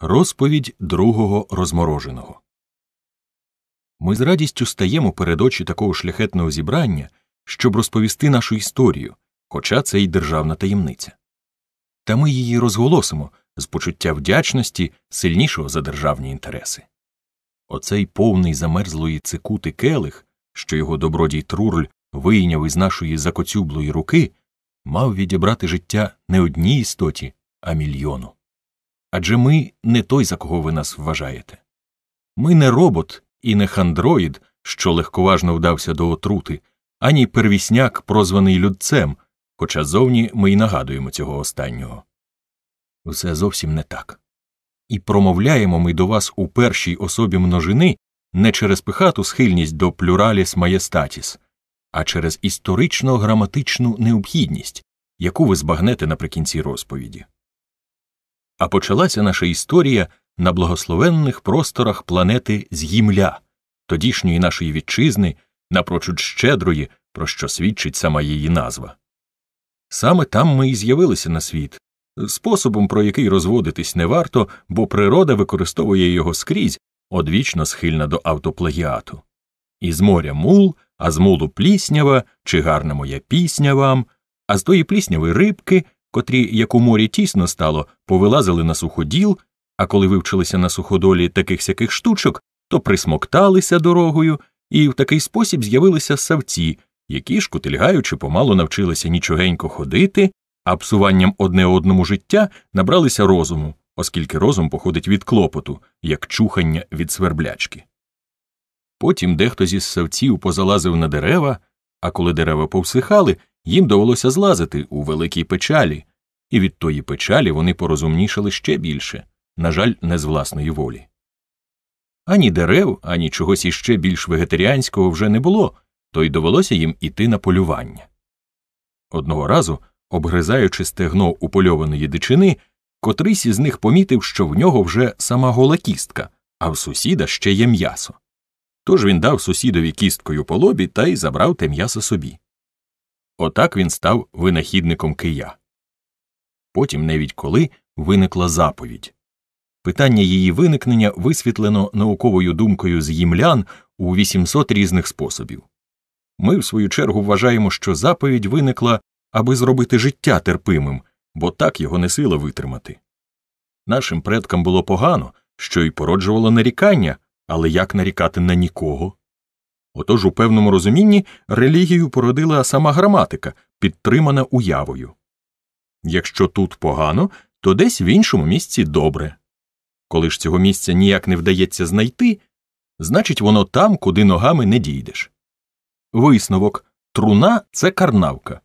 Розповідь другого розмороженого ми з радістю стаємо перед очі такого шляхетного зібрання, щоб розповісти нашу історію, хоча це й державна таємниця. Та ми її розголосимо з почуття вдячності, сильнішого за державні інтереси. Оцей повний замерзлої цикути келих, що його добродій Трурль вийняв із нашої закоцюблої руки, мав відібрати життя не одній істоті, а мільйону адже ми не той, за кого ви нас вважаєте. Ми не робот і не хандроїд, що легковажно вдався до отрути, ані первісняк, прозваний людцем, хоча зовні ми й нагадуємо цього останнього. Все зовсім не так. І промовляємо ми до вас у першій особі множини не через пихату схильність до плюраліс маєстатіс, а через історично граматичну необхідність, яку ви збагнете наприкінці розповіді. А почалася наша історія на благословенних просторах планети З'їмля, тодішньої нашої вітчизни, напрочуд щедрої, про що свідчить сама її назва. Саме там ми і з'явилися на світ, способом, про який розводитись не варто, бо природа використовує його скрізь, одвічно схильна до автоплагіату. Із моря мул, а з мулу пліснява, чи гарна моя пісня вам, а з тої пліснявої рибки котрі, як у морі тісно стало, повилазили на суходіл, а коли вивчилися на суходолі таких сяких штучок, то присмокталися дорогою, і в такий спосіб з'явилися савці, які, шкутильгаючи, помалу навчилися нічогенько ходити, а псуванням одне одному життя набралися розуму, оскільки розум походить від клопоту, як чухання від сверблячки. Потім дехто зі ссавців позалазив на дерева, а коли дерева повсихали, їм довелося злазити у великій печалі, і від тої печалі вони порозумнішали ще більше, на жаль, не з власної волі. Ані дерев, ані чогось іще більш вегетаріанського вже не було, то й довелося їм іти на полювання. Одного разу, обгризаючи стегно упольованої дичини, котрийсь із них помітив, що в нього вже сама гола кістка, а в сусіда ще є м'ясо. Тож він дав сусідові кісткою по лобі та й забрав те м'ясо собі. Отак він став винахідником кия. Потім, навіть коли виникла заповідь. Питання її виникнення висвітлено науковою думкою з гімлян у 800 різних способів. Ми, в свою чергу, вважаємо, що заповідь виникла, аби зробити життя терпимим, бо так його не сила витримати. Нашим предкам було погано, що й породжувало нарікання, але як нарікати на нікого? Отож, у певному розумінні релігію породила сама граматика, підтримана уявою. Якщо тут погано, то десь в іншому місці добре. Коли ж цього місця ніяк не вдається знайти, значить, воно там, куди ногами не дійдеш. Висновок труна це карнавка.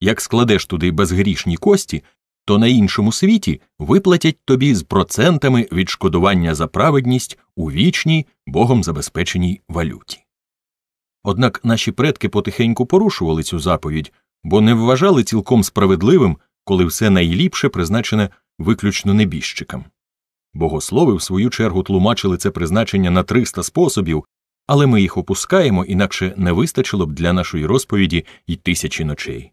Як складеш туди безгрішні кості, то на іншому світі виплатять тобі з процентами відшкодування за праведність у вічній богом забезпеченій валюті. Однак наші предки потихеньку порушували цю заповідь, бо не вважали цілком справедливим, коли все найліпше призначене виключно небіжчикам. Богослови, в свою чергу, тлумачили це призначення на 300 способів, але ми їх опускаємо, інакше не вистачило б для нашої розповіді і тисячі ночей.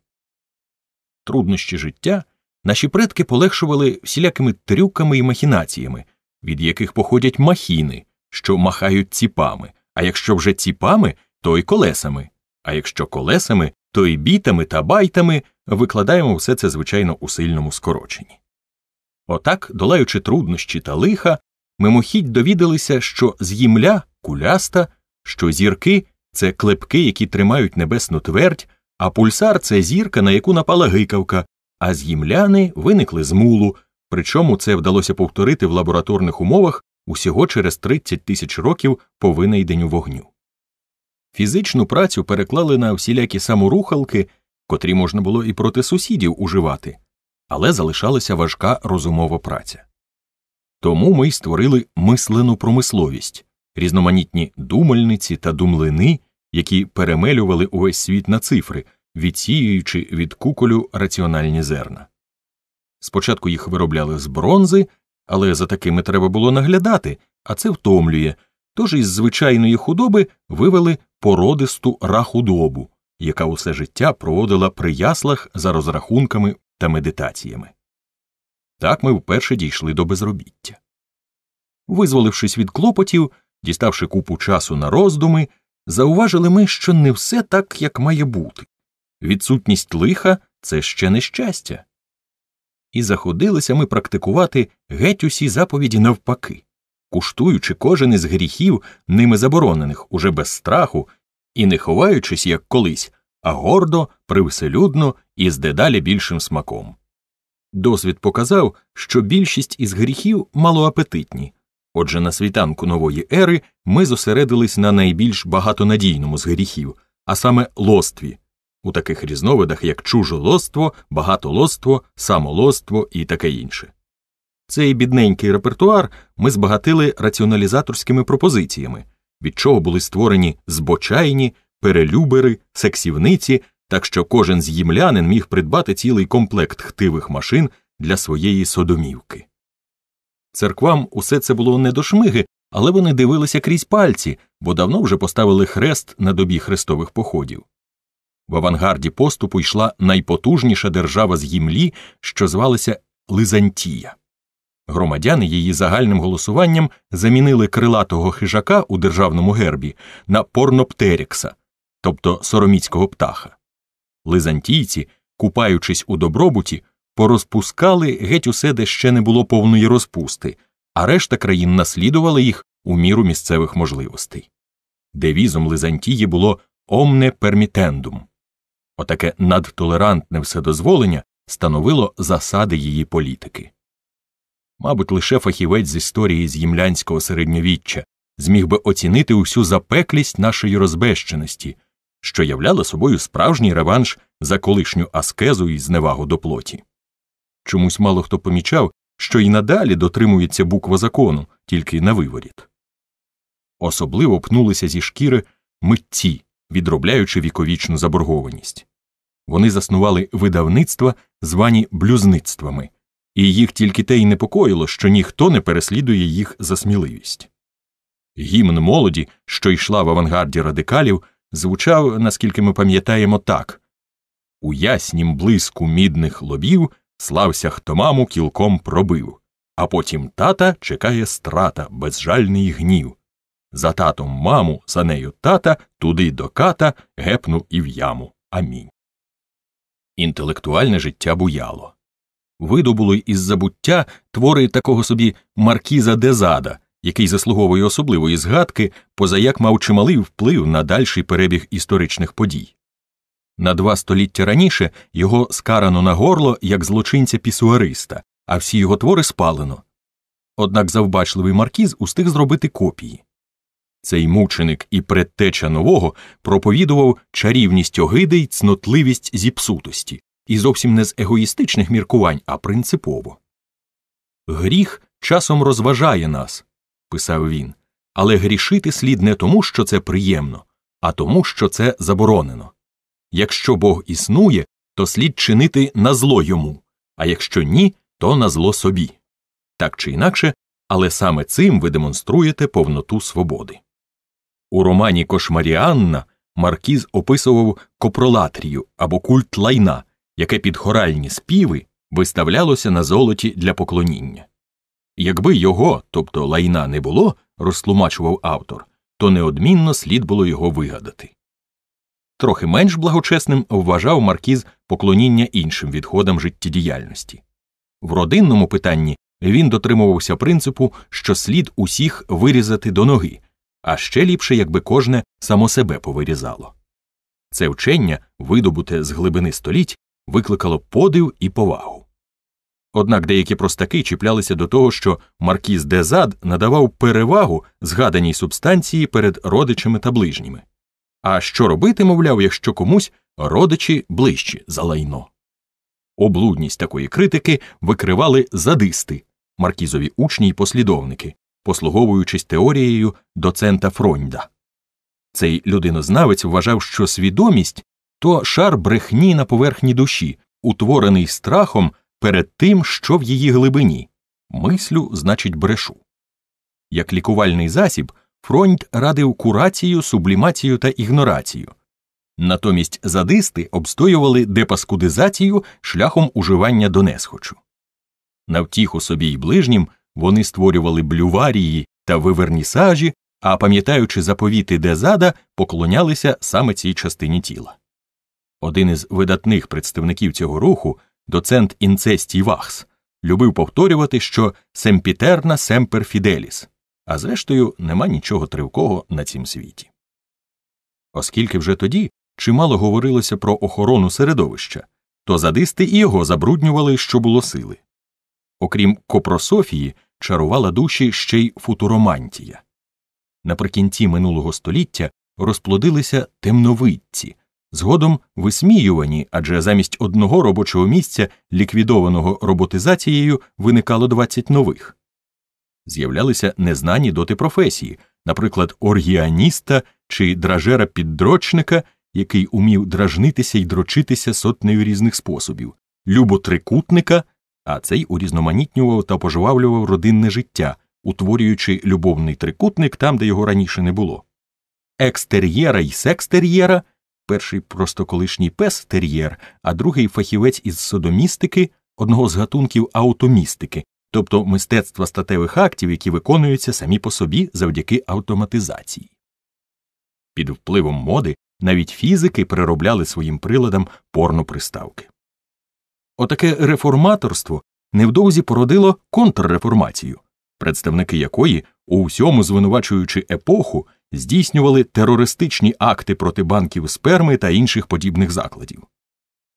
Труднощі життя наші предки полегшували всілякими трюками і махінаціями, від яких походять махіни, що махають ціпами, а якщо вже ціпами то й колесами. А якщо колесами, то й бітами та байтами викладаємо все це, звичайно, у сильному скороченні. Отак, долаючи труднощі та лиха, мимохідь довідалися, що з'ємля куляста, що зірки це клепки, які тримають небесну твердь, а пульсар це зірка, на яку напала гикавка, а з'їмляни виникли з мулу, причому це вдалося повторити в лабораторних умовах усього через 30 тисяч років по винайденню вогню. Фізичну працю переклали на всілякі саморухалки, котрі можна було і проти сусідів уживати, але залишалася важка розумова праця. Тому ми й створили мислену промисловість, різноманітні думальниці та думлини, які перемелювали увесь світ на цифри, відсіюючи від куколю раціональні зерна. Спочатку їх виробляли з бронзи, але за такими треба було наглядати, а це втомлює, тож із звичайної худоби вивели породисту рахудобу, яка усе життя проводила при яслах за розрахунками та медитаціями. Так ми вперше дійшли до безробіття. Визволившись від клопотів, діставши купу часу на роздуми, зауважили ми, що не все так, як має бути. Відсутність лиха це ще нещастя. І заходилися ми практикувати геть усі заповіді навпаки куштуючи кожен із гріхів, ними заборонених, уже без страху, і не ховаючись, як колись, а гордо, привселюдно і з дедалі більшим смаком. Досвід показав, що більшість із гріхів малоапетитні. Отже, на світанку нової ери ми зосередились на найбільш багатонадійному з гріхів, а саме лостві, у таких різновидах, як чужолоство, багатолоство, самолоство і таке інше. Цей бідненький репертуар ми збагатили раціоналізаторськими пропозиціями, від чого були створені збочайні, перелюбери, сексівниці, так що кожен з їмлянин міг придбати цілий комплект хтивих машин для своєї содомівки. Церквам усе це було не до шмиги, але вони дивилися крізь пальці, бо давно вже поставили хрест на добі хрестових походів. В авангарді поступу йшла найпотужніша держава з гімлі, що звалася Лизантія. Громадяни її загальним голосуванням замінили крилатого хижака у державному гербі на порноптерікса, тобто сороміцького птаха. Лизантійці, купаючись у добробуті, порозпускали геть усе, де ще не було повної розпусти, а решта країн наслідувала їх у міру місцевих можливостей. Девізом Лизантії було омне пермітендум. Отаке надтолерантне вседозволення становило засади її політики. Мабуть, лише фахівець з історії з'ємлянського середньовіччя зміг би оцінити усю запеклість нашої розбещеності, що являла собою справжній реванш за колишню аскезу і зневагу до плоті. Чомусь мало хто помічав, що і надалі дотримується буква закону, тільки на виворіт. Особливо пнулися зі шкіри митці, відробляючи віковічну заборгованість. Вони заснували видавництва, звані блюзництвами і їх тільки те й непокоїло, що ніхто не переслідує їх за сміливість. Гімн молоді, що йшла в авангарді радикалів, звучав, наскільки ми пам'ятаємо, так у яснім блиску мідних лобів слався хто маму кілком пробив, а потім тата чекає страта, безжальний гнів. За татом маму, за нею тата, туди до ката, гепну і в яму. Амінь. Інтелектуальне життя буяло видобули із забуття твори такого собі Маркіза Дезада, який заслуговує особливої згадки, позаяк мав чималий вплив на дальший перебіг історичних подій. На два століття раніше його скарано на горло як злочинця пісуариста, а всі його твори спалено. Однак завбачливий маркіз устиг зробити копії. Цей мученик і предтеча нового проповідував чарівність огиди й цнотливість зіпсутості, і зовсім не з егоїстичних міркувань, а принципово. Гріх часом розважає нас, писав він, але грішити слід не тому, що це приємно, а тому, що це заборонено. Якщо Бог існує, то слід чинити на зло йому, а якщо ні, то на зло собі. Так чи інакше, але саме цим ви демонструєте повноту свободи. У романі Кошмаріанна Маркіз описував копролатрію або культ лайна, яке під хоральні співи виставлялося на золоті для поклоніння. Якби його, тобто лайна не було, розтлумачував автор, то неодмінно слід було його вигадати. Трохи менш благочесним вважав маркіз поклоніння іншим відходам життєдіяльності. В родинному питанні він дотримувався принципу, що слід усіх вирізати до ноги, а ще ліпше, якби кожне само себе повирізало. Це вчення, видобуте з глибини століть, викликало подив і повагу. Однак деякі простаки чіплялися до того, що маркіз Дезад надавав перевагу згаданій субстанції перед родичами та ближніми. А що робити, мовляв, якщо комусь родичі ближчі за лайно? Облудність такої критики викривали задисти, маркізові учні й послідовники, послуговуючись теорією доцента Фройнда. Цей людинознавець вважав, що свідомість то шар брехні на поверхні душі, утворений страхом перед тим, що в її глибині, мислю, значить, брешу. Як лікувальний засіб, фронт радив курацію, сублімацію та ігнорацію. Натомість задисти обстоювали депаскудизацію шляхом уживання до несхочу. На втіху собі й ближнім вони створювали блюварії та вивернісажі, а пам'ятаючи заповіти Дезада, поклонялися саме цій частині тіла. Один із видатних представників цього руху, доцент Інцестій Вахс, любив повторювати, що семпітерна семпер фіделіс, а зрештою, нема нічого тривкого на цім світі. Оскільки вже тоді чимало говорилося про охорону середовища, то задисти і його забруднювали, що було сили. Окрім Копрософії, чарувала душі ще й футуромантія. Наприкінці минулого століття розплодилися темновидці згодом висміювані, адже замість одного робочого місця, ліквідованого роботизацією, виникало 20 нових. З'являлися незнані доти професії, наприклад, оргіаніста чи дражера піддрочника, який умів дражнитися й дрочитися сотнею різних способів, люботрикутника, а цей урізноманітнював та пожвавлював родинне життя, утворюючи любовний трикутник там, де його раніше не було, екстер'єра й секстер'єра, перший просто колишній пес тер'єр, а другий фахівець із содомістики, одного з гатунків автомістики, тобто мистецтва статевих актів, які виконуються самі по собі завдяки автоматизації. Під впливом моди навіть фізики переробляли своїм приладам порноприставки. Отаке реформаторство невдовзі породило контрреформацію, представники якої, у всьому звинувачуючи епоху, здійснювали терористичні акти проти банків сперми та інших подібних закладів.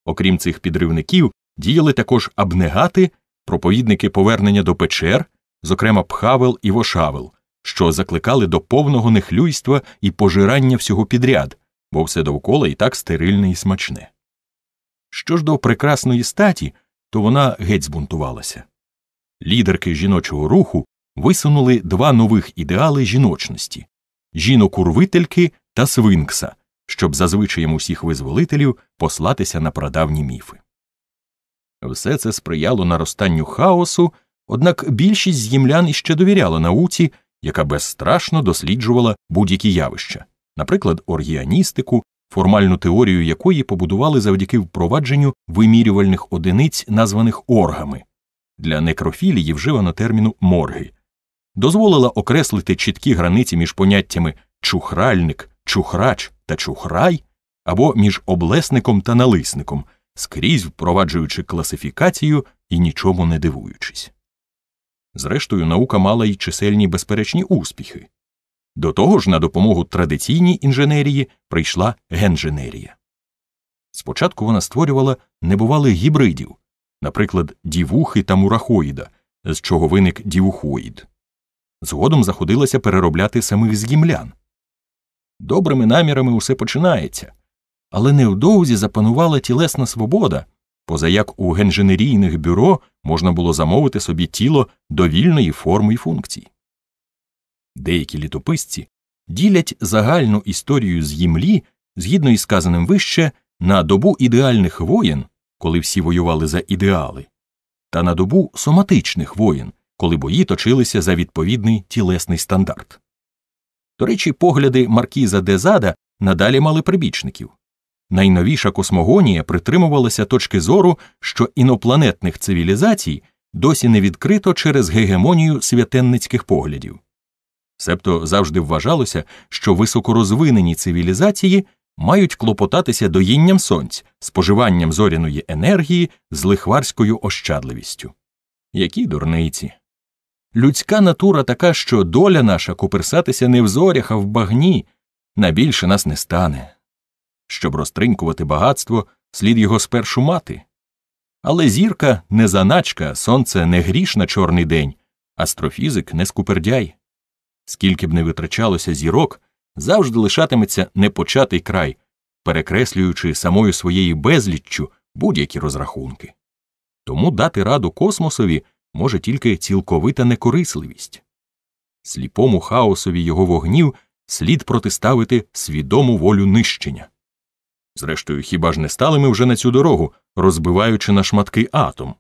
Окрім цих підривників, діяли також абнегати, проповідники повернення до печер, зокрема Пхавел і Вошавел, що закликали до повного нехлюйства і пожирання всього підряд, бо все довкола і так стерильне і смачне. Що ж до прекрасної статі, то вона геть збунтувалася. Лідерки жіночого руху висунули два нових ідеали жіночності жінок урвительки та свинкса, щоб за звичаєм усіх визволителів послатися на прадавні міфи. Все це сприяло наростанню хаосу, однак більшість з'ємлян іще довіряла науці, яка безстрашно досліджувала будь-які явища, наприклад, оргіаністику, формальну теорію якої побудували завдяки впровадженню вимірювальних одиниць, названих оргами. Для некрофілії вживано терміну морги дозволила окреслити чіткі границі між поняттями чухральник, чухрач та чухрай або між облесником та налисником, скрізь впроваджуючи класифікацію і нічому не дивуючись. Зрештою, наука мала й чисельні безперечні успіхи. До того ж, на допомогу традиційній інженерії прийшла генженерія. Спочатку вона створювала небувалих гібридів, наприклад, дівухи та мурахоїда, з чого виник дівухоїд. Згодом заходилася переробляти самих з Добрими намірами усе починається, але невдовзі запанувала тілесна свобода, поза як у генженерійних бюро можна було замовити собі тіло довільної форми і функції. Деякі літописці ділять загальну історію з згідно із сказаним вище, на добу ідеальних воєн, коли всі воювали за ідеали, та на добу соматичних воєн коли бої точилися за відповідний тілесний стандарт. До речі, погляди Маркіза Дезада надалі мали прибічників. Найновіша космогонія притримувалася точки зору, що інопланетних цивілізацій досі не відкрито через гегемонію святенницьких поглядів. Себто завжди вважалося, що високорозвинені цивілізації мають клопотатися доїнням сонць, споживанням зоряної енергії з лихварською ощадливістю. Які дурниці. Людська натура така, що доля наша куперсатися не в зорях, а в багні на більше нас не стане. Щоб розтринькувати багатство, слід його спершу мати. Але зірка не заначка, сонце не гріш на чорний день, астрофізик не скупердяй. Скільки б не витрачалося зірок, завжди лишатиметься непочатий край, перекреслюючи самою своєю безліччю будь-які розрахунки. Тому дати раду космосові може тільки цілковита некорисливість. Сліпому хаосові його вогнів слід протиставити свідому волю нищення. Зрештою, хіба ж не стали ми вже на цю дорогу, розбиваючи на шматки атом?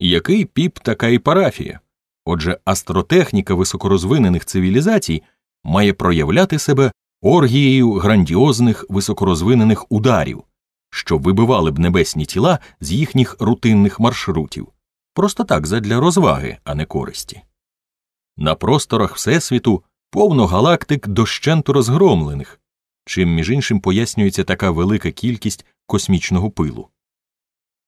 Який піп, така і парафія? Отже, астротехніка високорозвинених цивілізацій має проявляти себе оргією грандіозних високорозвинених ударів, що вибивали б небесні тіла з їхніх рутинних маршрутів просто так задля розваги, а не користі. На просторах Всесвіту повно галактик дощенту розгромлених, чим між іншим пояснюється така велика кількість космічного пилу.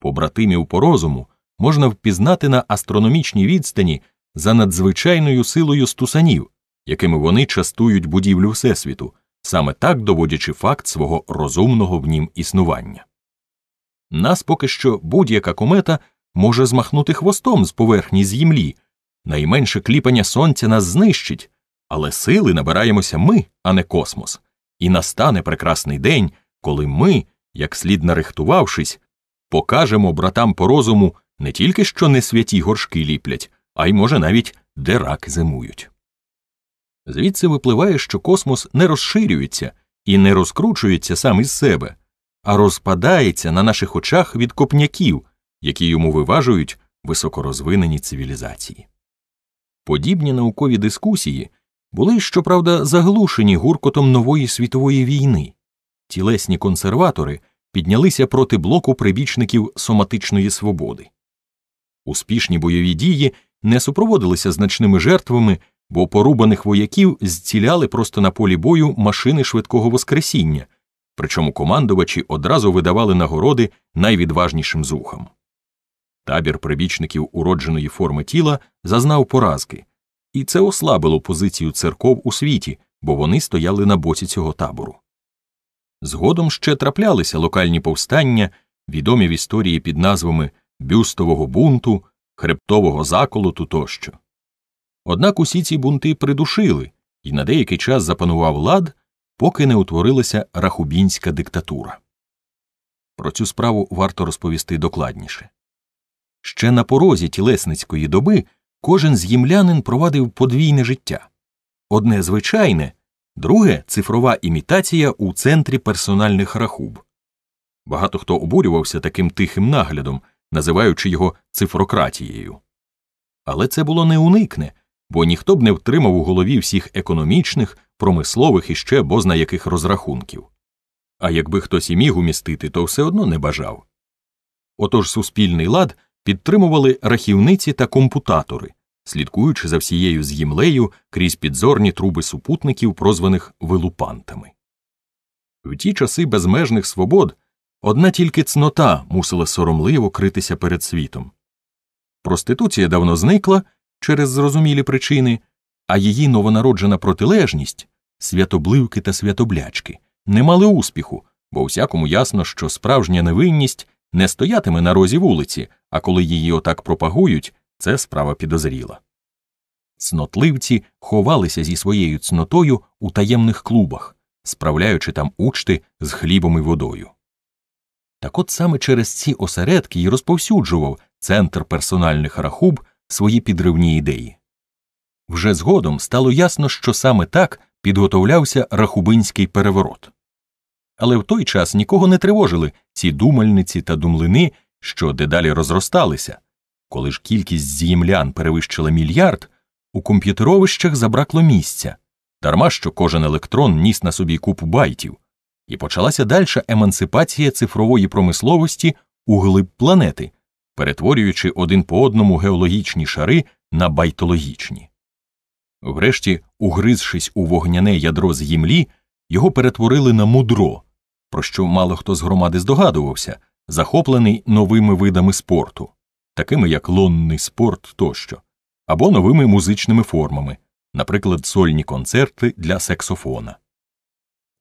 Побратимів по розуму можна впізнати на астрономічній відстані за надзвичайною силою стусанів, якими вони частують будівлю Всесвіту, саме так доводячи факт свого розумного в нім існування. Нас поки що будь-яка комета може змахнути хвостом з поверхні землі. Найменше кліпання сонця нас знищить, але сили набираємося ми, а не космос. І настане прекрасний день, коли ми, як слід нарихтувавшись, покажемо братам по розуму не тільки що не святі горшки ліплять, а й, може, навіть де раки зимують. Звідси випливає, що космос не розширюється і не розкручується сам із себе, а розпадається на наших очах від копняків, які йому виважують високорозвинені цивілізації. Подібні наукові дискусії були, щоправда, заглушені гуркотом нової світової війни, тілесні консерватори піднялися проти блоку прибічників соматичної свободи. Успішні бойові дії не супроводилися значними жертвами, бо порубаних вояків зціляли просто на полі бою машини швидкого воскресіння, причому командувачі одразу видавали нагороди найвідважнішим зухам. Табір прибічників уродженої форми тіла зазнав поразки, і це ослабило позицію церков у світі, бо вони стояли на боці цього табору. Згодом ще траплялися локальні повстання, відомі в історії під назвами бюстового бунту, хребтового заколоту тощо. Однак усі ці бунти придушили і на деякий час запанував лад, поки не утворилася рахубінська диктатура. Про цю справу варто розповісти докладніше. Ще на порозі тілесницької доби кожен з'ємлянин провадив подвійне життя одне звичайне, друге цифрова імітація у центрі персональних рахуб. Багато хто обурювався таким тихим наглядом, називаючи його цифрократією. Але це було неуникне, бо ніхто б не втримав у голові всіх економічних, промислових і ще бозна яких розрахунків. А якби хтось і міг умістити, то все одно не бажав. Отож суспільний лад підтримували рахівниці та компутатори, слідкуючи за всією з'ємлею крізь підзорні труби супутників, прозваних вилупантами. В ті часи безмежних свобод одна тільки цнота мусила соромливо критися перед світом. Проституція давно зникла через зрозумілі причини, а її новонароджена протилежність святобливки та святоблячки не мали успіху, бо всякому ясно, що справжня невинність не стоятиме на розі вулиці, а коли її отак пропагують, це справа підозріла. Цнотливці ховалися зі своєю цнотою у таємних клубах, справляючи там учти з хлібом і водою. Так от саме через ці осередки й розповсюджував центр персональних рахуб свої підривні ідеї. Вже згодом стало ясно, що саме так підготовлявся рахубинський переворот але в той час нікого не тривожили ці думальниці та думлини, що дедалі розросталися. Коли ж кількість з'їмлян перевищила мільярд, у комп'ютеровищах забракло місця, дарма що кожен електрон ніс на собі купу байтів, і почалася дальша емансипація цифрової промисловості у глиб планети, перетворюючи один по одному геологічні шари на байтологічні. Врешті, угризшись у вогняне ядро з гімлі, його перетворили на мудро, про що мало хто з громади здогадувався, захоплений новими видами спорту, такими як лонний спорт тощо, або новими музичними формами, наприклад, сольні концерти для сексофона,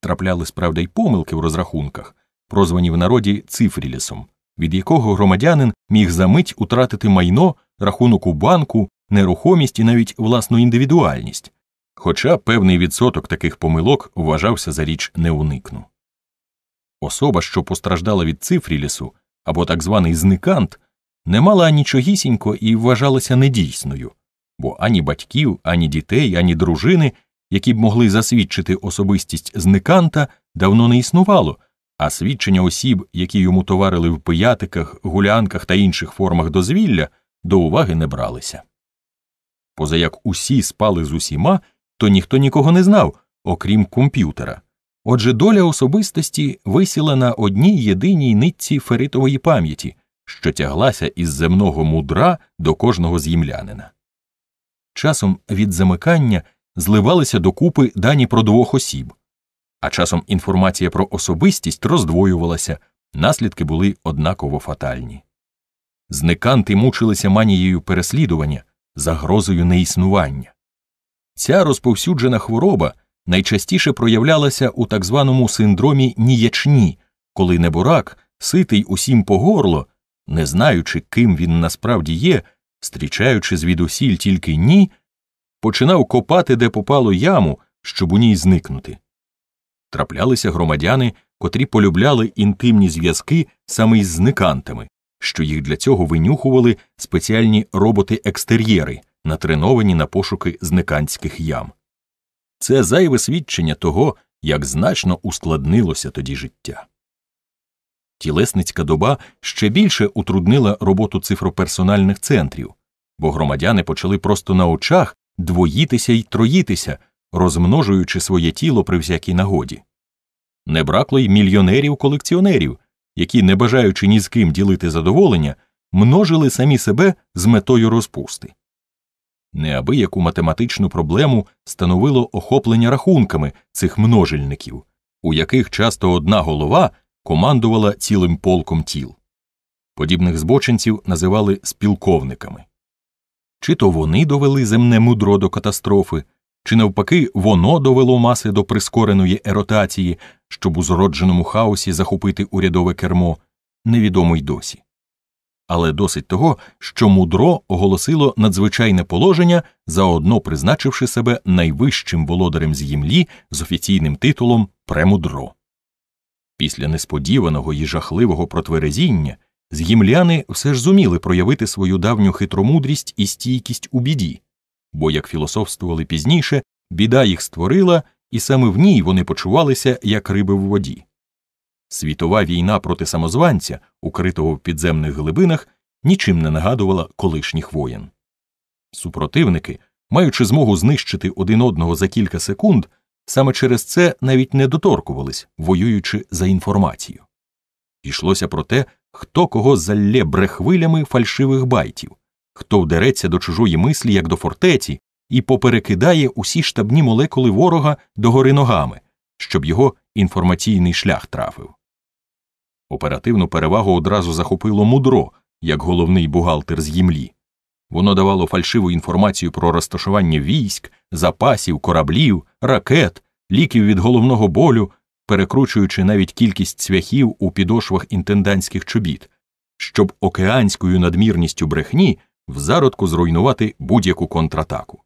Трапляли справді й помилки в розрахунках, прозвані в народі цифрілісом, від якого громадянин міг за мить утратити майно, рахунок у банку, нерухомість і навіть власну індивідуальність. Хоча певний відсоток таких помилок вважався за річ неуникну. Особа, що постраждала від цифрілісу або так званий зникант, не мала нічогісінько і вважалася недійсною, бо ані батьків, ані дітей, ані дружини, які б могли засвідчити особистість зниканта, давно не існувало, а свідчення осіб, які йому товарили в пиятиках, гулянках та інших формах дозвілля, до уваги не бралися. Поза як усі спали з усіма, то ніхто нікого не знав, окрім комп'ютера. Отже, доля особистості висіла на одній єдиній нитці феритової пам'яті, що тяглася із земного мудра до кожного з'ємлянина. Часом від замикання зливалися докупи дані про двох осіб, а часом інформація про особистість роздвоювалася, наслідки були однаково фатальні. Зниканти мучилися манією переслідування, загрозою неіснування. Ця розповсюджена хвороба найчастіше проявлялася у так званому синдромі ніячні, коли неборак, ситий усім по горло, не знаючи, ким він насправді є, стрічаючи звідусіль тільки ні, починав копати де попало яму, щоб у ній зникнути. Траплялися громадяни, котрі полюбляли інтимні зв'язки саме із зникантами, що їх для цього винюхували спеціальні роботи-екстер'єри, натреновані на пошуки зникантських ям це зайве свідчення того, як значно ускладнилося тоді життя. Тілесницька доба ще більше утруднила роботу цифроперсональних центрів, бо громадяни почали просто на очах двоїтися й троїтися, розмножуючи своє тіло при всякій нагоді. Не бракло й мільйонерів-колекціонерів, які, не бажаючи ні з ким ділити задоволення, множили самі себе з метою розпусти. Неабияку математичну проблему становило охоплення рахунками цих множильників, у яких часто одна голова командувала цілим полком тіл. Подібних збочинців називали спілковниками. Чи то вони довели земне мудро до катастрофи, чи навпаки воно довело маси до прискореної еротації, щоб у зродженому хаосі захопити урядове кермо, невідомо й досі але досить того, що мудро оголосило надзвичайне положення, заодно призначивши себе найвищим володарем з з офіційним титулом Премудро. Після несподіваного і жахливого протверезіння з'ємляни все ж зуміли проявити свою давню хитромудрість і стійкість у біді, бо, як філософствували пізніше, біда їх створила, і саме в ній вони почувалися як риби в воді. Світова війна проти самозванця, укритого в підземних глибинах, нічим не нагадувала колишніх воєн. Супротивники, маючи змогу знищити один одного за кілька секунд, саме через це навіть не доторкувались, воюючи за інформацію. Ішлося про те, хто кого залє брехвилями фальшивих байтів, хто вдереться до чужої мислі, як до фортеці, і поперекидає усі штабні молекули ворога догори ногами, щоб його інформаційний шлях трафив. Оперативну перевагу одразу захопило мудро як головний бухгалтер з Ємлі. Воно давало фальшиву інформацію про розташування військ, запасів, кораблів, ракет, ліків від головного болю, перекручуючи навіть кількість цвяхів у підошвах інтендантських чобіт, щоб океанською надмірністю брехні в зародку зруйнувати будь-яку контратаку.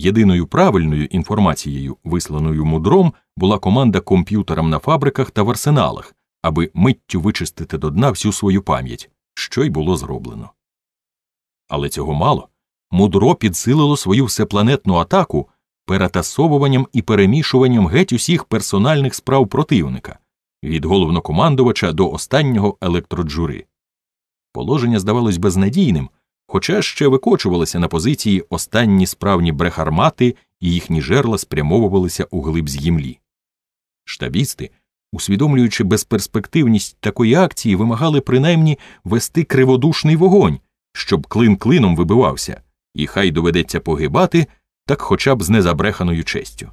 Єдиною правильною інформацією, висланою мудром, була команда комп'ютерам на фабриках та в арсеналах, аби миттю вичистити до дна всю свою пам'ять, що й було зроблено. Але цього мало. Мудро підсилило свою всепланетну атаку перетасовуванням і перемішуванням геть усіх персональних справ противника від головнокомандувача до останнього електроджури. Положення здавалось безнадійним хоча ще викочувалися на позиції останні справні брехармати і їхні жерла спрямовувалися у глиб землі. Штабісти, усвідомлюючи безперспективність такої акції, вимагали принаймні вести криводушний вогонь, щоб клин клином вибивався, і хай доведеться погибати, так хоча б з незабреханою честю.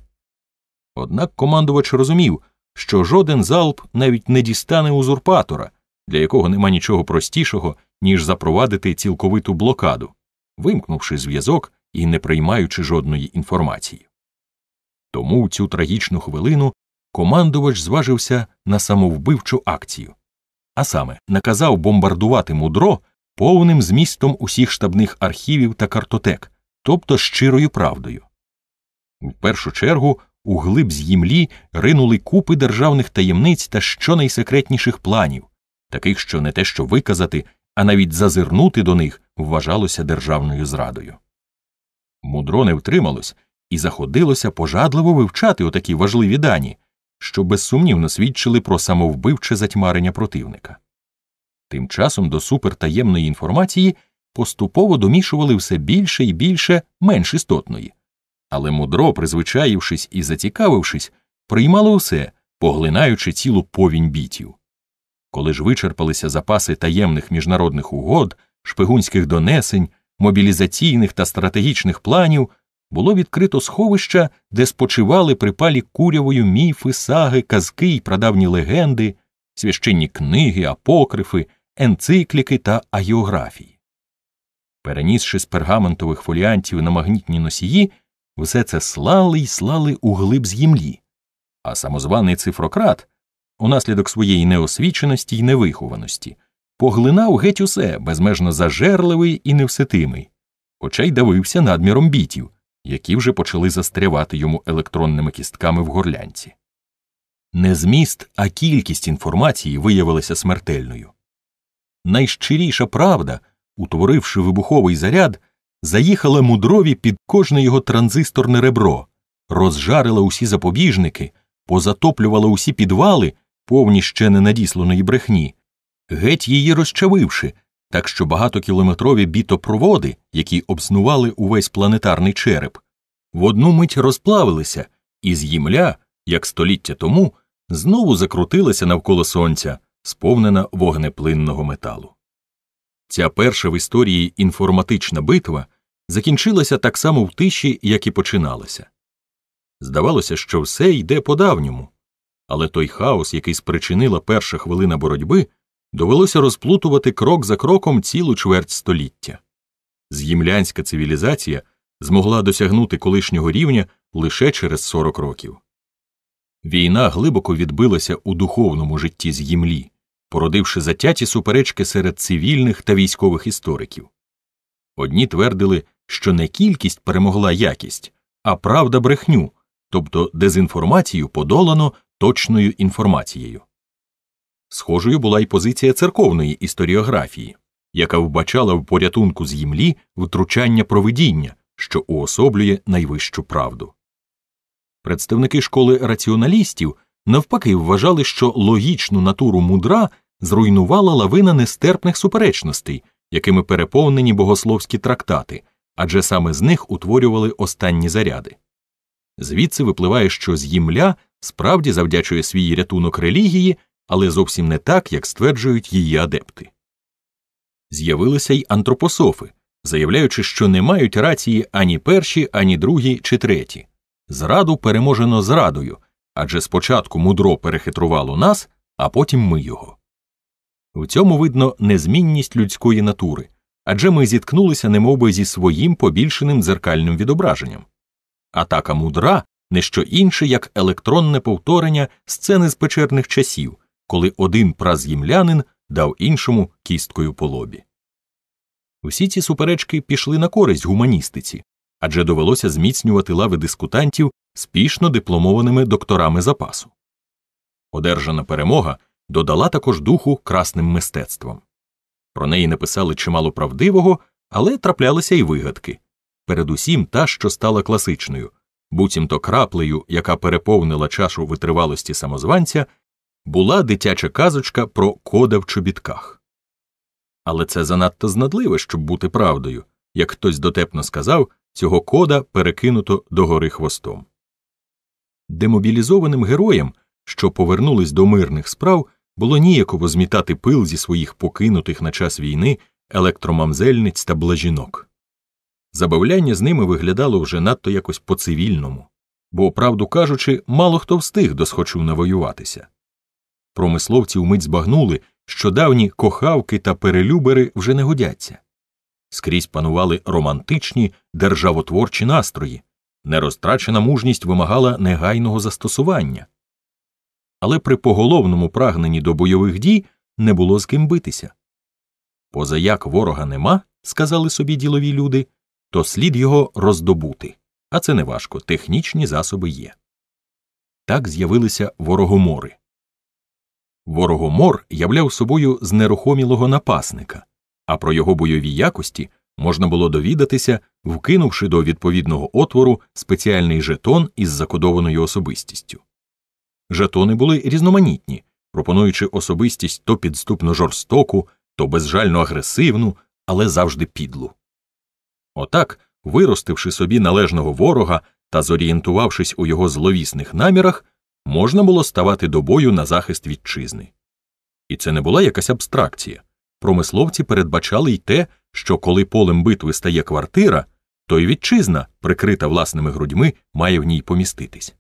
Однак командувач розумів, що жоден залп навіть не дістане узурпатора для якого нема нічого простішого, ніж запровадити цілковиту блокаду, вимкнувши зв'язок і не приймаючи жодної інформації. Тому в цю трагічну хвилину командувач зважився на самовбивчу акцію, а саме наказав бомбардувати мудро повним змістом усіх штабних архівів та картотек, тобто щирою правдою. В першу чергу у глиб землі ринули купи державних таємниць та щонайсекретніших планів, таких, що не те що виказати, а навіть зазирнути до них вважалося державною зрадою. Мудро не втрималось і заходилося пожадливо вивчати отакі важливі дані, що безсумнівно свідчили про самовбивче затьмарення противника. Тим часом до супертаємної інформації поступово домішували все більше і більше менш істотної, але мудро, призвичаївшись і зацікавившись, приймало усе, поглинаючи цілу повінь бітів коли ж вичерпалися запаси таємних міжнародних угод, шпигунських донесень, мобілізаційних та стратегічних планів, було відкрито сховища, де спочивали припалі курявою міфи, саги, казки й прадавні легенди, священні книги, апокрифи, енцикліки та агіографії. Перенісши з пергаментових фоліантів на магнітні носії, все це слали й слали у глиб землі, а самозваний цифрократ унаслідок своєї неосвіченості й невихованості, поглинав геть усе безмежно зажерливий і невситимий, хоча й дивився надміром бітів, які вже почали застрявати йому електронними кістками в горлянці. Не зміст, а кількість інформації виявилася смертельною. Найщиріша правда, утворивши вибуховий заряд, заїхала мудрові під кожне його транзисторне ребро, розжарила усі запобіжники, позатоплювала усі підвали повні ще ненадісланої брехні, геть її розчавивши, так що багатокілометрові бітопроводи, які обснували увесь планетарний череп, в одну мить розплавилися, і земля, як століття тому, знову закрутилася навколо сонця, сповнена вогнеплинного металу. Ця перша в історії інформатична битва закінчилася так само в тиші, як і починалася. Здавалося, що все йде по давньому але той хаос, який спричинила перша хвилина боротьби, довелося розплутувати крок за кроком цілу чверть століття. З'їмлянська цивілізація змогла досягнути колишнього рівня лише через 40 років. Війна глибоко відбилася у духовному житті з'ємлі, породивши затяті суперечки серед цивільних та військових істориків. Одні твердили, що не кількість перемогла якість, а правда брехню, тобто дезінформацію подолано точною інформацією. Схожою була й позиція церковної історіографії, яка вбачала в порятунку з їмлі втручання провидіння, що уособлює найвищу правду. Представники школи раціоналістів навпаки вважали, що логічну натуру мудра зруйнувала лавина нестерпних суперечностей, якими переповнені богословські трактати, адже саме з них утворювали останні заряди. Звідси випливає, що з'їмля справді завдячує свій рятунок релігії, але зовсім не так, як стверджують її адепти. З'явилися й антропософи, заявляючи, що не мають рації ані перші, ані другі чи треті. Зраду переможено зрадою адже спочатку мудро перехитрувало нас, а потім ми його. В цьому видно незмінність людської натури адже ми зіткнулися немовби зі своїм побільшеним дзеркальним відображенням. Атака мудра не що інше, як електронне повторення сцени з печерних часів, коли один праз'їмлянин дав іншому кісткою по лобі. Усі ці суперечки пішли на користь гуманістиці, адже довелося зміцнювати лави дискутантів спішно дипломованими докторами запасу. Одержана перемога додала також духу красним мистецтвам. Про неї написали чимало правдивого, але траплялися й вигадки передусім та, що стала класичною буцімто краплею, яка переповнила чашу витривалості самозванця, була дитяча казочка про кода в чобітках. Але це занадто знадливе, щоб бути правдою, як хтось дотепно сказав, цього кода перекинуто догори хвостом. Демобілізованим героям, що повернулись до мирних справ, було ніяково змітати пил зі своїх покинутих на час війни електромамзельниць та блажінок забавляння з ними виглядало вже надто якось по цивільному, бо, правду кажучи, мало хто встиг досхочу навоюватися. Промисловці вмить збагнули, що давні кохавки та перелюбери вже не годяться. Скрізь панували романтичні державотворчі настрої, нерозтрачена мужність вимагала негайного застосування. Але при поголовному прагненні до бойових дій не було з ким битися. Позаяк ворога нема, сказали собі ділові люди, то слід його роздобути, а це неважко, технічні засоби є. Так з'явилися ворогомори. Ворогомор являв собою знерухомілого напасника, а про його бойові якості можна було довідатися, вкинувши до відповідного отвору спеціальний жетон із закодованою особистістю. Жетони були різноманітні, пропонуючи особистість то підступно жорстоку, то безжально агресивну, але завжди підлу. Отак, виростивши собі належного ворога та зорієнтувавшись у його зловісних намірах, можна було ставати до бою на захист вітчизни. І це не була якась абстракція. Промисловці передбачали й те, що коли полем битви стає квартира, то й вітчизна, прикрита власними грудьми, має в ній поміститись.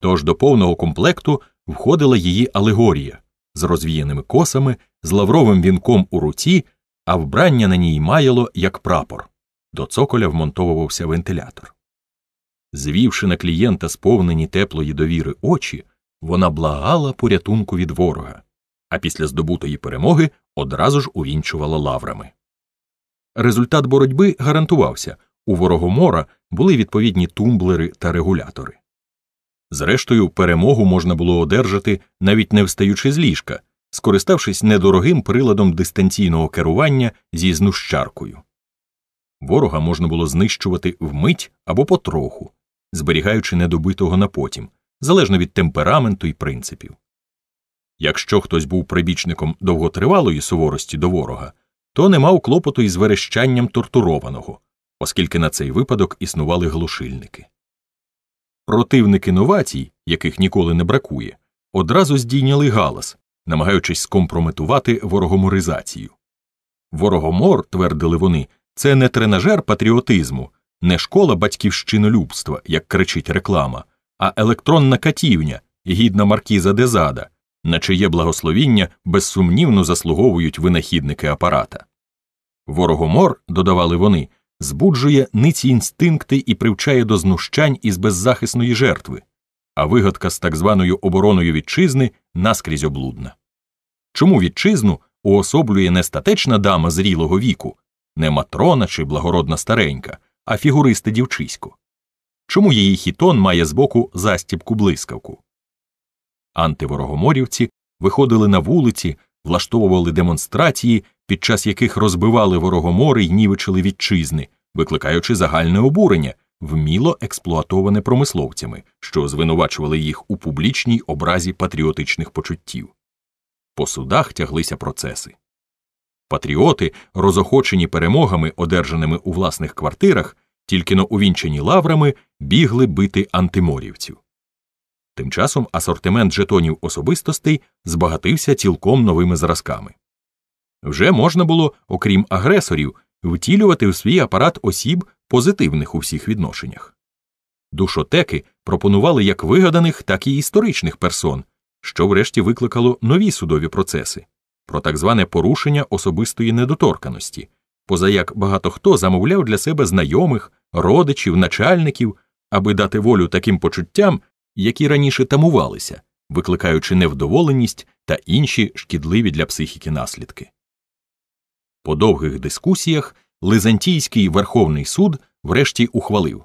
Тож до повного комплекту входила її алегорія з розвіяними косами, з лавровим вінком у руці, а вбрання на ній маяло як прапор. До цоколя вмонтовувався вентилятор. Звівши на клієнта сповнені теплої довіри очі, вона благала порятунку від ворога, а після здобутої перемоги одразу ж увінчувала лаврами. Результат боротьби гарантувався у ворогомора були відповідні тумблери та регулятори. Зрештою, перемогу можна було одержати, навіть не встаючи з ліжка, скориставшись недорогим приладом дистанційного керування зі знущаркою. Ворога можна було знищувати вмить або потроху, зберігаючи недобитого на потім, залежно від темпераменту і принципів. Якщо хтось був прибічником довготривалої суворості до ворога, то не мав клопоту із верещанням тортурованого, оскільки на цей випадок існували глушильники. Противники новацій, яких ніколи не бракує, одразу здійняли галас, намагаючись скомпрометувати ворогоморизацію. Ворогомор, твердили вони, це не тренажер патріотизму, не школа батьківщинолюбства, як кричить реклама, а електронна катівня, гідна маркіза Дезада, на чиє благословіння безсумнівно заслуговують винахідники апарата. Ворогомор, додавали вони, збуджує ниці інстинкти і привчає до знущань із беззахисної жертви, а вигадка з так званою обороною вітчизни наскрізь облудна. Чому вітчизну уособлює не статечна дама зрілого віку? не матрона чи благородна старенька, а фігуристе дівчисько. Чому її хітон має збоку застібку блискавку? Антиворогоморівці виходили на вулиці, влаштовували демонстрації, під час яких розбивали ворогомори й нівичили вітчизни, викликаючи загальне обурення, вміло експлуатоване промисловцями, що звинувачували їх у публічній образі патріотичних почуттів. По судах тяглися процеси. Патріоти, розохочені перемогами, одержаними у власних квартирах, тільки но увінчені лаврами, бігли бити антиморівців. Тим часом асортимент жетонів особистостей збагатився цілком новими зразками. Вже можна було, окрім агресорів, втілювати в свій апарат осіб, позитивних у всіх відношеннях. Душотеки пропонували як вигаданих, так і історичних персон, що врешті викликало нові судові процеси про так зване порушення особистої недоторканості, поза як багато хто замовляв для себе знайомих, родичів, начальників, аби дати волю таким почуттям, які раніше тамувалися, викликаючи невдоволеність та інші шкідливі для психіки наслідки. По довгих дискусіях Лизантійський Верховний суд врешті ухвалив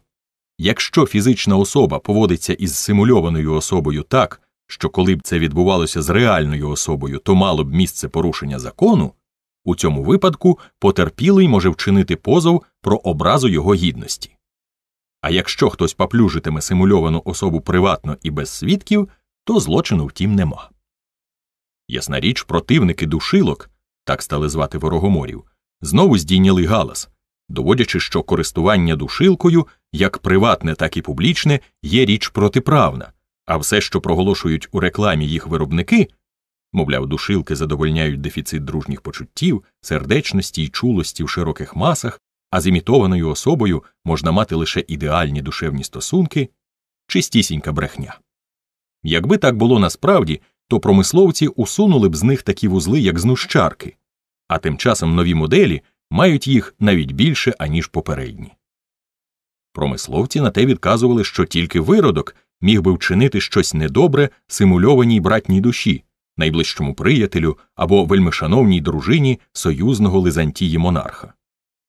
якщо фізична особа поводиться із симульованою особою так, що коли б це відбувалося з реальною особою, то мало б місце порушення закону, у цьому випадку потерпілий може вчинити позов про образу його гідності. А якщо хтось поплюжитиме симульовану особу приватно і без свідків, то злочину втім нема. Ясна річ, противники душилок, так стали звати ворогоморів, знову здійняли галас, доводячи, що користування душилкою, як приватне, так і публічне, є річ протиправна. А все, що проголошують у рекламі їх виробники, мовляв, душилки задовольняють дефіцит дружніх почуттів, сердечності й чулості в широких масах, а з імітованою особою можна мати лише ідеальні душевні стосунки, чистісінька брехня. Якби так було насправді, то промисловці усунули б з них такі вузли, як знущарки, а тим часом нові моделі мають їх навіть більше, аніж попередні. Промисловці на те відказували, що тільки виродок міг би вчинити щось недобре симульованій братній душі, найближчому приятелю або вельмишановній дружині союзного лизантії монарха.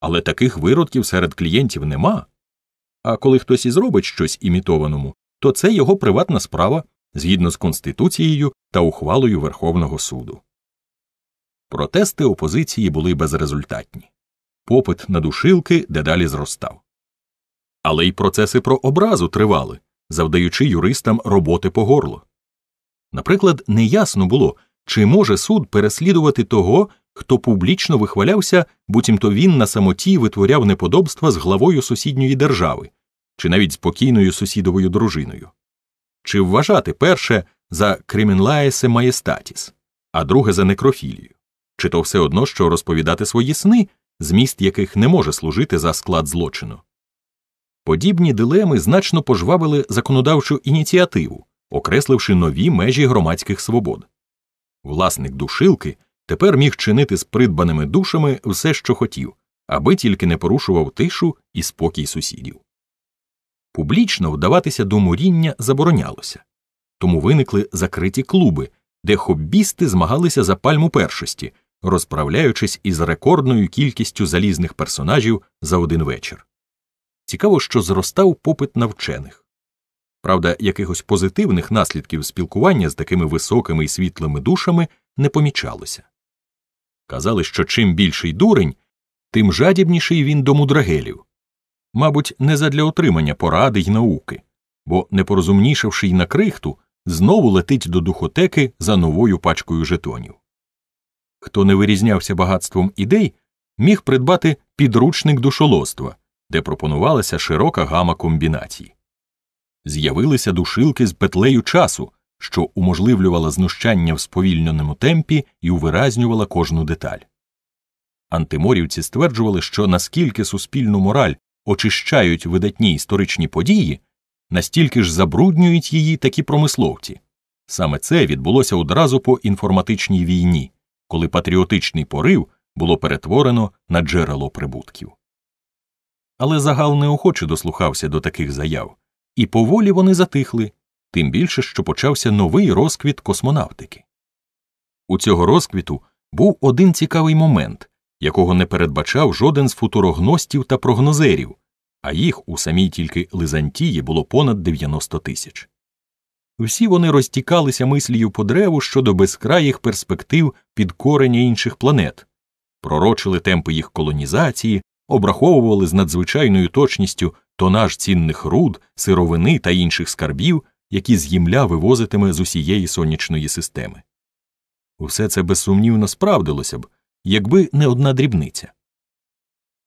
Але таких виродків серед клієнтів нема. А коли хтось і зробить щось імітованому, то це його приватна справа згідно з Конституцією та ухвалою Верховного суду. Протести опозиції були безрезультатні. Попит на душилки дедалі зростав. Але й процеси про образу тривали завдаючи юристам роботи по горло. Наприклад, неясно було, чи може суд переслідувати того, хто публічно вихвалявся, буцімто він на самоті витворяв неподобства з главою сусідньої держави, чи навіть спокійною сусідовою дружиною, чи вважати перше за кримінлаесе маєстатіс, а друге за некрофілію, чи то все одно що розповідати свої сни, зміст яких не може служити за склад злочину. Подібні дилеми значно пожвавили законодавчу ініціативу, окресливши нові межі громадських свобод. Власник душилки тепер міг чинити з придбаними душами все, що хотів, аби тільки не порушував тишу і спокій сусідів. Публічно вдаватися до муріння заборонялося, тому виникли закриті клуби, де хоббісти змагалися за пальму першості, розправляючись із рекордною кількістю залізних персонажів за один вечір. Цікаво, що зростав попит на вчених. Правда, якихось позитивних наслідків спілкування з такими високими і світлими душами не помічалося. Казали, що чим більший дурень, тим жадібніший він до мудрагелів. Мабуть, не задля отримання поради й науки, бо, не порозумнішавши на крихту, знову летить до духотеки за новою пачкою жетонів. Хто не вирізнявся багатством ідей, міг придбати підручник душолоства де пропонувалася широка гама комбінацій. З'явилися душилки з петлею часу, що уможливлювала знущання в сповільненому темпі і увиразнювала кожну деталь. Антиморівці стверджували, що наскільки суспільну мораль очищають видатні історичні події, настільки ж забруднюють її такі промисловці. Саме це відбулося одразу по інформатичній війні, коли патріотичний порив було перетворено на джерело прибутків але загал неохоче дослухався до таких заяв, і поволі вони затихли, тим більше, що почався новий розквіт космонавтики. У цього розквіту був один цікавий момент, якого не передбачав жоден з футурогностів та прогнозерів, а їх у самій тільки Лизантії було понад 90 тисяч. Всі вони розтікалися мислію по древу щодо безкраїх перспектив підкорення інших планет, пророчили темпи їх колонізації, обраховували з надзвичайною точністю тонаж цінних руд, сировини та інших скарбів, які з вивозитиме з усієї сонячної системи. Усе це безсумнівно справдилося б, якби не одна дрібниця.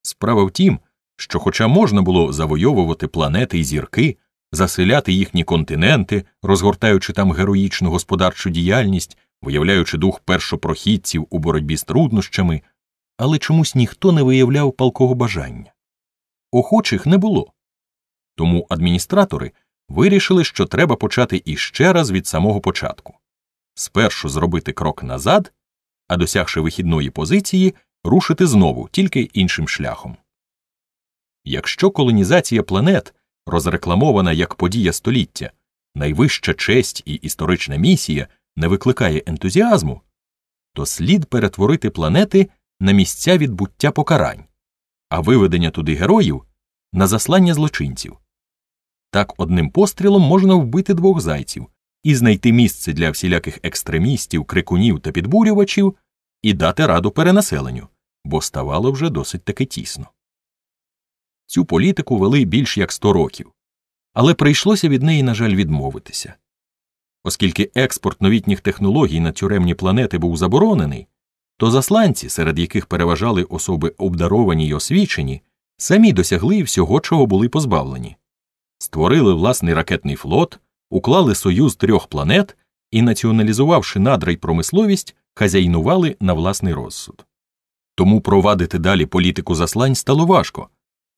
Справа в тім, що, хоча можна було завойовувати планети і зірки, заселяти їхні континенти, розгортаючи там героїчну господарчу діяльність, виявляючи дух першопрохідців у боротьбі з труднощами, але чомусь ніхто не виявляв палкого бажання. Охочих не було. Тому адміністратори вирішили, що треба почати іще раз від самого початку спершу зробити крок назад, а досягши вихідної позиції, рушити знову тільки іншим шляхом. Якщо колонізація планет, розрекламована як подія століття, найвища честь і історична місія не викликає ентузіазму, то слід перетворити планети на місця відбуття покарань, а виведення туди героїв на заслання злочинців. Так одним пострілом можна вбити двох зайців і знайти місце для всіляких екстремістів, крикунів та підбурювачів і дати раду перенаселенню, бо ставало вже досить таки тісно. Цю політику вели більш як 100 років, але прийшлося від неї, на жаль, відмовитися. Оскільки експорт новітніх технологій на тюремні планети був заборонений, то засланці, серед яких переважали особи обдаровані й освічені, самі досягли всього, чого були позбавлені, створили власний ракетний флот, уклали союз трьох планет і, націоналізувавши надра й промисловість, хазяйнували на власний розсуд. Тому провадити далі політику заслань стало важко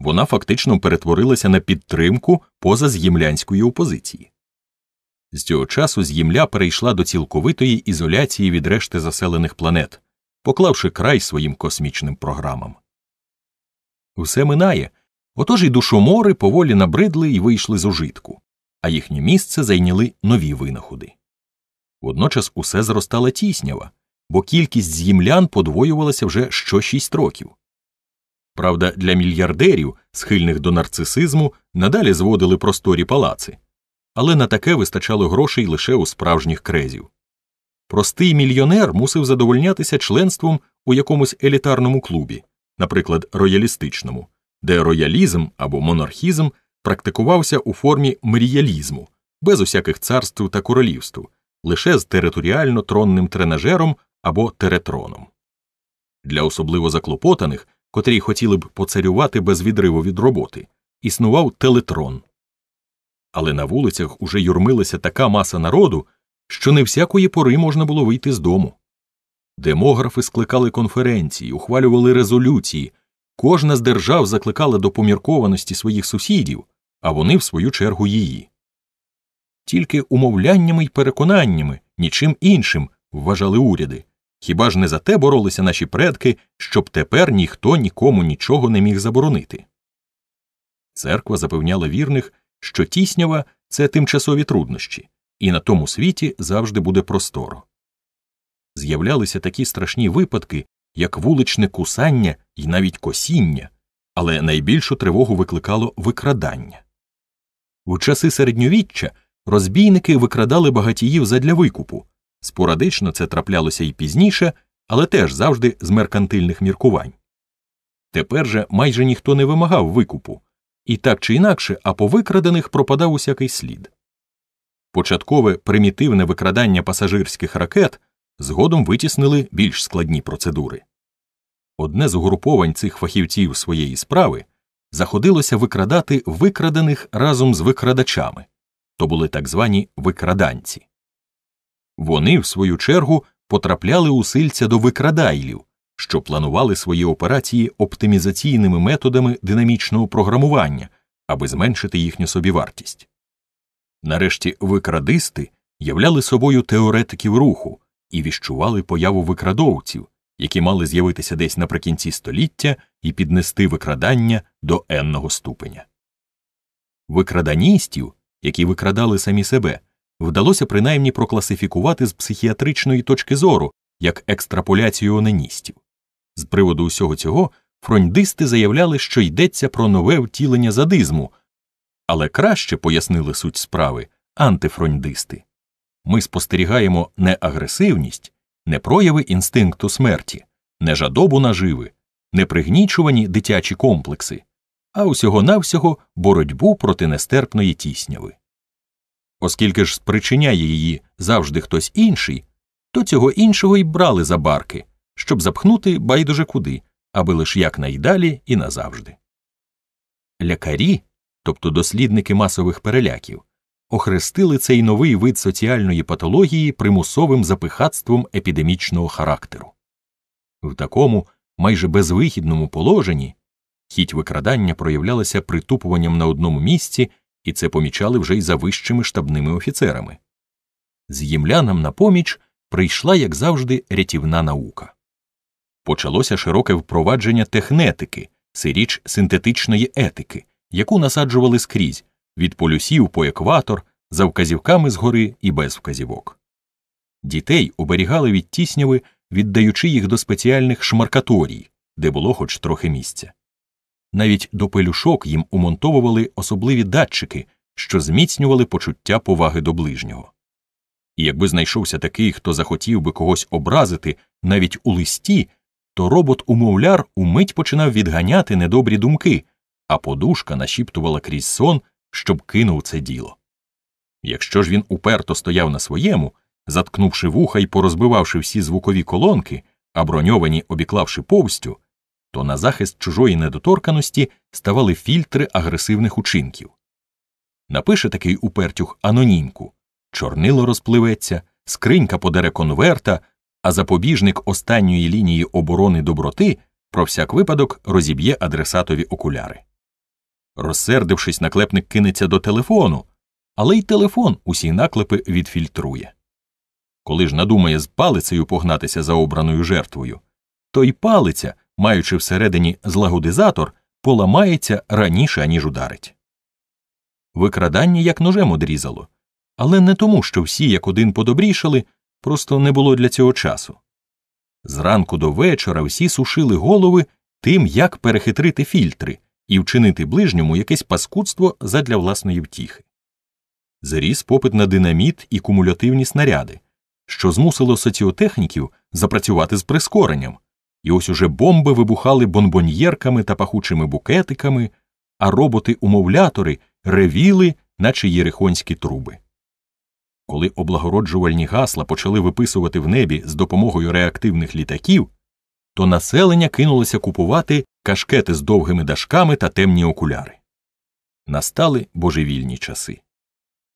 вона фактично перетворилася на підтримку позаз'ємлянської опозиції. З цього часу з'ємля перейшла до цілковитої ізоляції від решти заселених планет поклавши край своїм космічним програмам. Усе минає. Отож і душомори поволі набридли і вийшли з ужитку, а їхнє місце зайняли нові винаходи. Водночас усе зростала тіснява, бо кількість з'їмлян подвоювалася вже що шість років. Правда, для мільярдерів, схильних до нарцисизму, надалі зводили просторі палаци, але на таке вистачало грошей лише у справжніх крезів простий мільйонер мусив задовольнятися членством у якомусь елітарному клубі, наприклад, роялістичному, де роялізм або монархізм практикувався у формі мріялізму, без усяких царств та королівств, лише з територіально тронним тренажером або теретроном. Для особливо заклопотаних, котрі хотіли б поцарювати без відриву від роботи, існував телетрон. Але на вулицях уже юрмилася така маса народу, що не всякої пори можна було вийти з дому. Демографи скликали конференції, ухвалювали резолюції, кожна з держав закликала до поміркованості своїх сусідів, а вони, в свою чергу, її. Тільки умовляннями й переконаннями, нічим іншим вважали уряди. Хіба ж не за те боролися наші предки, щоб тепер ніхто нікому нічого не міг заборонити? Церква запевняла вірних, що тіснява це тимчасові труднощі, і на тому світі завжди буде просторо. З'являлися такі страшні випадки, як вуличне кусання і навіть косіння, але найбільшу тривогу викликало викрадання. У часи середньовіччя розбійники викрадали багатіїв задля викупу, спорадично це траплялося і пізніше, але теж завжди з меркантильних міркувань. Тепер же майже ніхто не вимагав викупу, і так чи інакше, а по викрадених пропадав усякий слід. Початкове примітивне викрадання пасажирських ракет згодом витіснили більш складні процедури. Одне з угруповань цих фахівців своєї справи заходилося викрадати викрадених разом з викрадачами то були так звані викраданці. Вони, в свою чергу, потрапляли у сильця до викрадайлів, що планували свої операції оптимізаційними методами динамічного програмування, аби зменшити їхню собівартість. Нарешті викрадисти являли собою теоретиків руху і віщували появу викрадовців, які мали з'явитися десь наприкінці століття і піднести викрадання до енного ступеня. Викраданістів, які викрадали самі себе, вдалося принаймні прокласифікувати з психіатричної точки зору як екстраполяцію оненістів. З приводу усього цього фрондисти заявляли, що йдеться про нове втілення задизму. Але краще пояснили суть справи антифрондисти. Ми спостерігаємо не агресивність, не прояви інстинкту смерті, не жадобу наживи, не пригнічувані дитячі комплекси, а усього навсього боротьбу проти нестерпної тісняви. Оскільки ж спричиняє її завжди хтось інший, то цього іншого й брали за барки, щоб запхнути байдуже куди, аби лиш якнайдалі і назавжди. Лякарі тобто дослідники масових переляків, охрестили цей новий вид соціальної патології примусовим запихатством епідемічного характеру. В такому майже безвихідному положенні хіть викрадання проявлялася притупуванням на одному місці, і це помічали вже й за вищими штабними офіцерами. З ємлянам на поміч прийшла, як завжди, рятівна наука. Почалося широке впровадження технетики, сиріч синтетичної етики, яку насаджували скрізь від полюсів по екватор, за вказівками згори і без вказівок. Дітей оберігали від тісняви, віддаючи їх до спеціальних шмаркаторій, де було хоч трохи місця. Навіть до пелюшок їм умонтовували особливі датчики, що зміцнювали почуття поваги до ближнього. І якби знайшовся такий, хто захотів би когось образити навіть у листі, то робот умовляр умить починав відганяти недобрі думки, а подушка нашіптувала крізь сон, щоб кинув це діло. Якщо ж він уперто стояв на своєму, заткнувши вуха і порозбивавши всі звукові колонки, а броньовані обіклавши повстю, то на захист чужої недоторканості ставали фільтри агресивних учинків. Напише такий упертюх анонімку чорнило розпливеться, скринька подере конверта, а запобіжник останньої лінії оборони доброти про всяк випадок розіб'є адресатові окуляри. Розсердившись, наклепник кинеться до телефону, але й телефон усі наклепи відфільтрує. Коли ж надумає з палицею погнатися за обраною жертвою, то й палиця, маючи всередині злагодизатор, поламається раніше, аніж ударить. Викрадання як ножем одрізало, але не тому, що всі як один подобрішали, просто не було для цього часу. Зранку до вечора всі сушили голови тим, як перехитрити фільтри і вчинити ближньому якесь паскудство задля власної втіхи. Заріс попит на динаміт і кумулятивні снаряди, що змусило соціотехніків запрацювати з прискоренням, і ось уже бомби вибухали бонбоньєрками та пахучими букетиками, а роботи-умовлятори ревіли, наче єрихонські труби. Коли облагороджувальні гасла почали виписувати в небі з допомогою реактивних літаків, то населення кинулося купувати кашкети з довгими дашками та темні окуляри. Настали божевільні часи.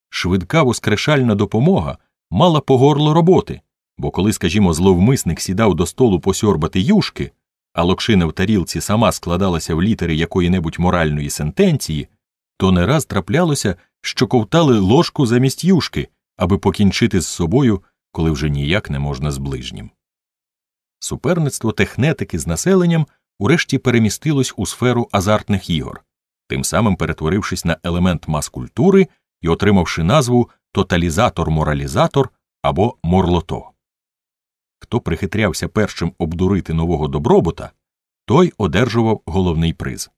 Швидка воскрешальна допомога мала по горло роботи, бо коли, скажімо, зловмисник сідав до столу посьорбати юшки, а локшина в тарілці сама складалася в літери якої-небудь моральної сентенції, то не раз траплялося, що ковтали ложку замість юшки, аби покінчити з собою, коли вже ніяк не можна з ближнім. Суперництво технетики з населенням урешті перемістилось у сферу азартних ігор, тим самим перетворившись на елемент маскультури культури і отримавши назву тоталізатор-моралізатор або морлото. Хто прихитрявся першим обдурити нового добробута, той одержував головний приз.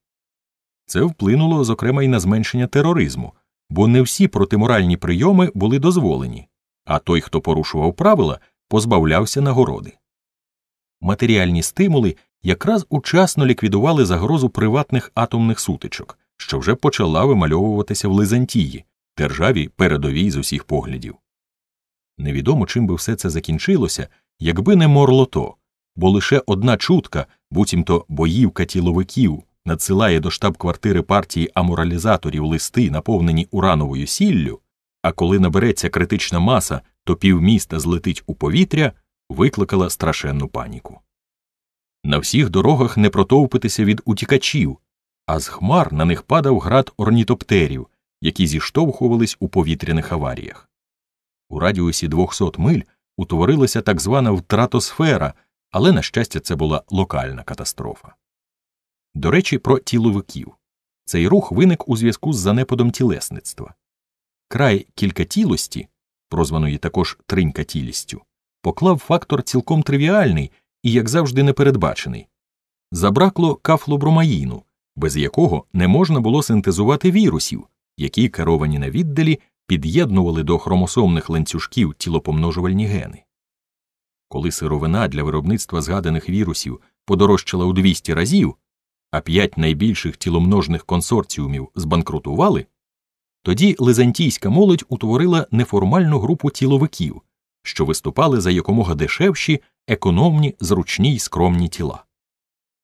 Це вплинуло, зокрема, і на зменшення тероризму, бо не всі протиморальні прийоми були дозволені, а той, хто порушував правила, позбавлявся нагороди. Матеріальні стимули якраз учасно ліквідували загрозу приватних атомних сутичок, що вже почала вимальовуватися в Лизантії, державі передовій з усіх поглядів. Невідомо чим би все це закінчилося, якби не морлото, бо лише одна чутка, буцімто боївка тіловиків, надсилає до штаб-квартири партії аморалізаторів листи, наповнені урановою сіллю, а коли набереться критична маса, то півміста злетить у повітря, викликала страшенну паніку. На всіх дорогах не протовпитися від утікачів, а з хмар на них падав град орнітоптерів, які зіштовхувались у повітряних аваріях. У радіусі 200 миль утворилася так звана втратосфера, але, на щастя, це була локальна катастрофа. До речі, про тіловиків цей рух виник у зв'язку з занепадом тілесництва. Край кількатілості, прозваної також тринькатілістю, поклав фактор цілком тривіальний і, як завжди, непередбачений. Забракло кафлобромаїну, без якого не можна було синтезувати вірусів, які, керовані на віддалі, під'єднували до хромосомних ланцюжків тілопомножувальні гени. Коли сировина для виробництва згаданих вірусів подорожчала у 200 разів, а п'ять найбільших тіломножних консорціумів збанкрутували, тоді лизантійська молодь утворила неформальну групу тіловиків, що виступали за якомога дешевші, економні, зручні й скромні тіла.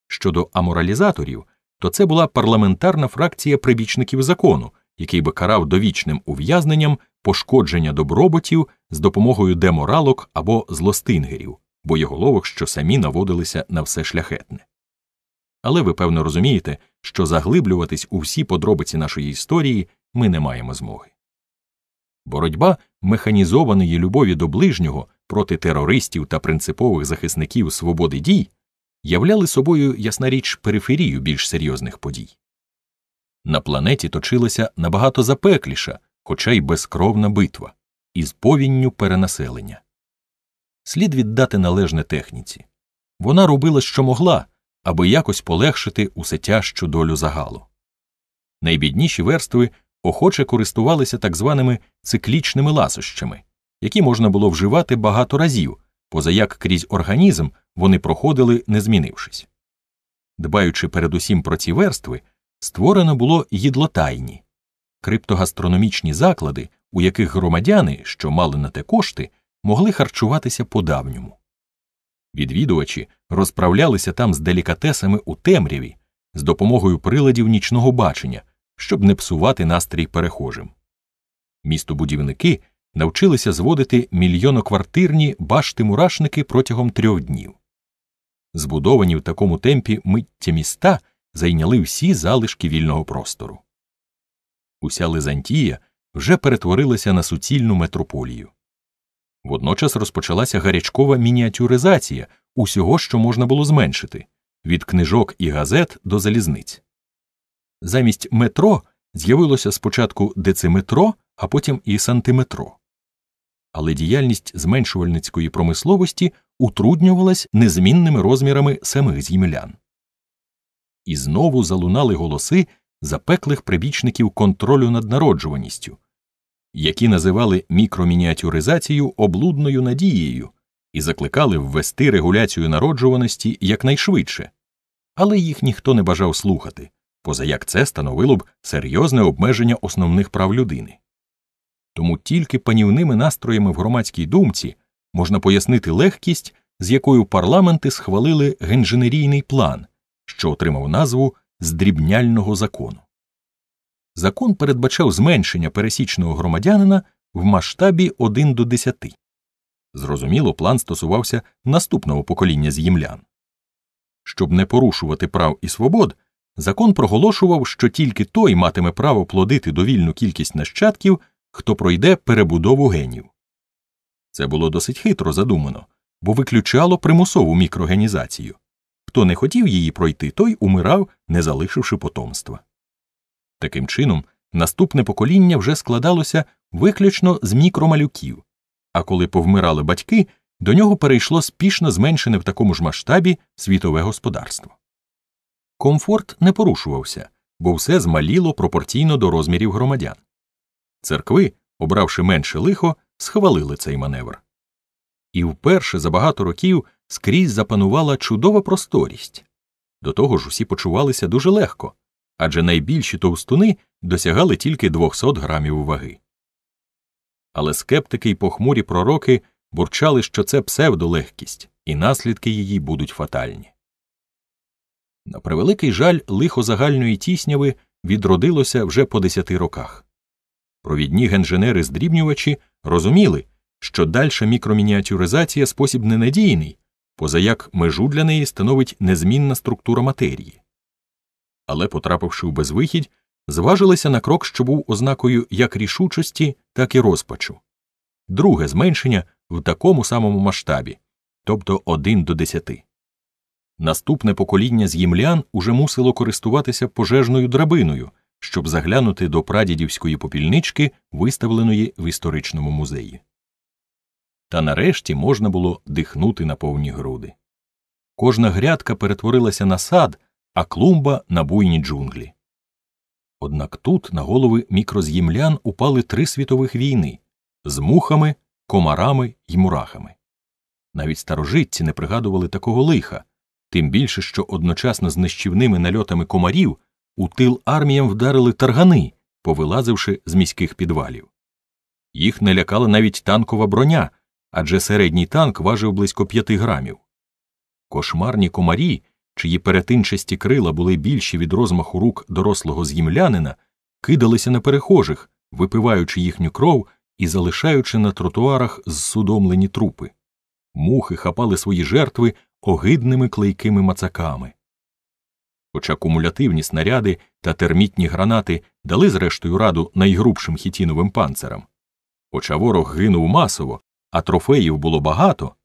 Щодо аморалізаторів, то це була парламентарна фракція прибічників закону, який би карав довічним ув'язненням пошкодження добробутів з допомогою деморалок або злостингерів, боєголовок, що самі наводилися на все шляхетне. Але ви певно розумієте, що заглиблюватись у всі подробиці нашої історії ми не маємо змоги. Боротьба механізованої любові до ближнього проти терористів та принципових захисників свободи дій являли собою, ясна річ, периферію більш серйозних подій. На планеті точилася набагато запекліша, хоча й безкровна битва, із повінню перенаселення. Слід віддати належне техніці вона робила, що могла, аби якось полегшити усе тяжчу долю загалу. Найбідніші верстви охоче користувалися так званими циклічними ласощами, які можна було вживати багато разів, позаяк крізь організм вони проходили, не змінившись. Дбаючи передусім про ці верстви, створено було їдлотайні, криптогастрономічні заклади, у яких громадяни, що мали на те кошти, могли харчуватися по давньому. Відвідувачі розправлялися там з делікатесами у темряві з допомогою приладів нічного бачення, щоб не псувати настрій перехожим. Містобудівники навчилися зводити мільйоноквартирні башти мурашники протягом трьох днів. Збудовані в такому темпі миття міста зайняли всі залишки вільного простору. Уся Лизантія вже перетворилася на суцільну метрополію. Водночас розпочалася гарячкова мініатюризація усього, що можна було зменшити від книжок і газет до залізниць замість метро з'явилося спочатку дециметро, а потім і сантиметро. Але діяльність зменшувальницької промисловості утруднювалась незмінними розмірами самих зімлян. І знову залунали голоси запеклих прибічників контролю над народжуваністю, які називали мікромініатюризацію облудною надією і закликали ввести регуляцію народжуваності якнайшвидше, але їх ніхто не бажав слухати поза як це становило б серйозне обмеження основних прав людини. Тому тільки панівними настроями в громадській думці можна пояснити легкість, з якою парламенти схвалили генженерійний план, що отримав назву здрібняльного закону. Закон передбачав зменшення пересічного громадянина в масштабі 1 до 10. Зрозуміло, план стосувався наступного покоління з'ємлян, Щоб не порушувати прав і свобод, Закон проголошував, що тільки той матиме право плодити довільну кількість нащадків, хто пройде перебудову генів. Це було досить хитро задумано, бо виключало примусову мікрогенізацію. Хто не хотів її пройти, той умирав, не залишивши потомства. Таким чином, наступне покоління вже складалося виключно з мікромалюків, а коли повмирали батьки, до нього перейшло спішно зменшене в такому ж масштабі світове господарство. Комфорт не порушувався, бо все змаліло пропорційно до розмірів громадян. Церкви, обравши менше лихо, схвалили цей маневр. І вперше за багато років скрізь запанувала чудова просторість. До того ж, усі почувалися дуже легко адже найбільші товстуни досягали тільки 200 грамів ваги. Але скептики й похмурі пророки бурчали, що це псевдолегкість, і наслідки її будуть фатальні. На превеликий жаль, лихо загальної тісняви відродилося вже по десяти роках. Провідні генженери здрібнювачі розуміли, що дальша мікромініатюризація спосіб ненадійний, позаяк межу для неї становить незмінна структура матерії. Але, потрапивши в безвихідь, зважилися на крок, що був ознакою як рішучості, так і розпачу. Друге зменшення в такому самому масштабі, тобто 1 до 10. Наступне покоління з'ємлян уже мусило користуватися пожежною драбиною, щоб заглянути до прадідівської попільнички, виставленої в історичному музеї. Та нарешті можна було дихнути на повні груди. Кожна грядка перетворилася на сад, а клумба на буйні джунглі. Однак тут на голови мікроз'ємлян упали три світових війни з мухами, комарами й мурахами. Навіть старожитці не пригадували такого лиха тим більше, що одночасно з нищівними нальотами комарів у тил арміям вдарили таргани, повилазивши з міських підвалів. Їх налякала навіть танкова броня, адже середній танк важив близько п'яти грамів. Кошмарні комарі, чиї перетинчасті крила були більші від розмаху рук дорослого з'ємлянина, кидалися на перехожих, випиваючи їхню кров і залишаючи на тротуарах зсудомлені трупи. Мухи хапали свої жертви, огидними клейкими мацаками. Хоча кумулятивні снаряди та термітні гранати дали зрештою раду найгрубшим хітіновим панцерам, хоча ворог гинув масово, а трофеїв було багато,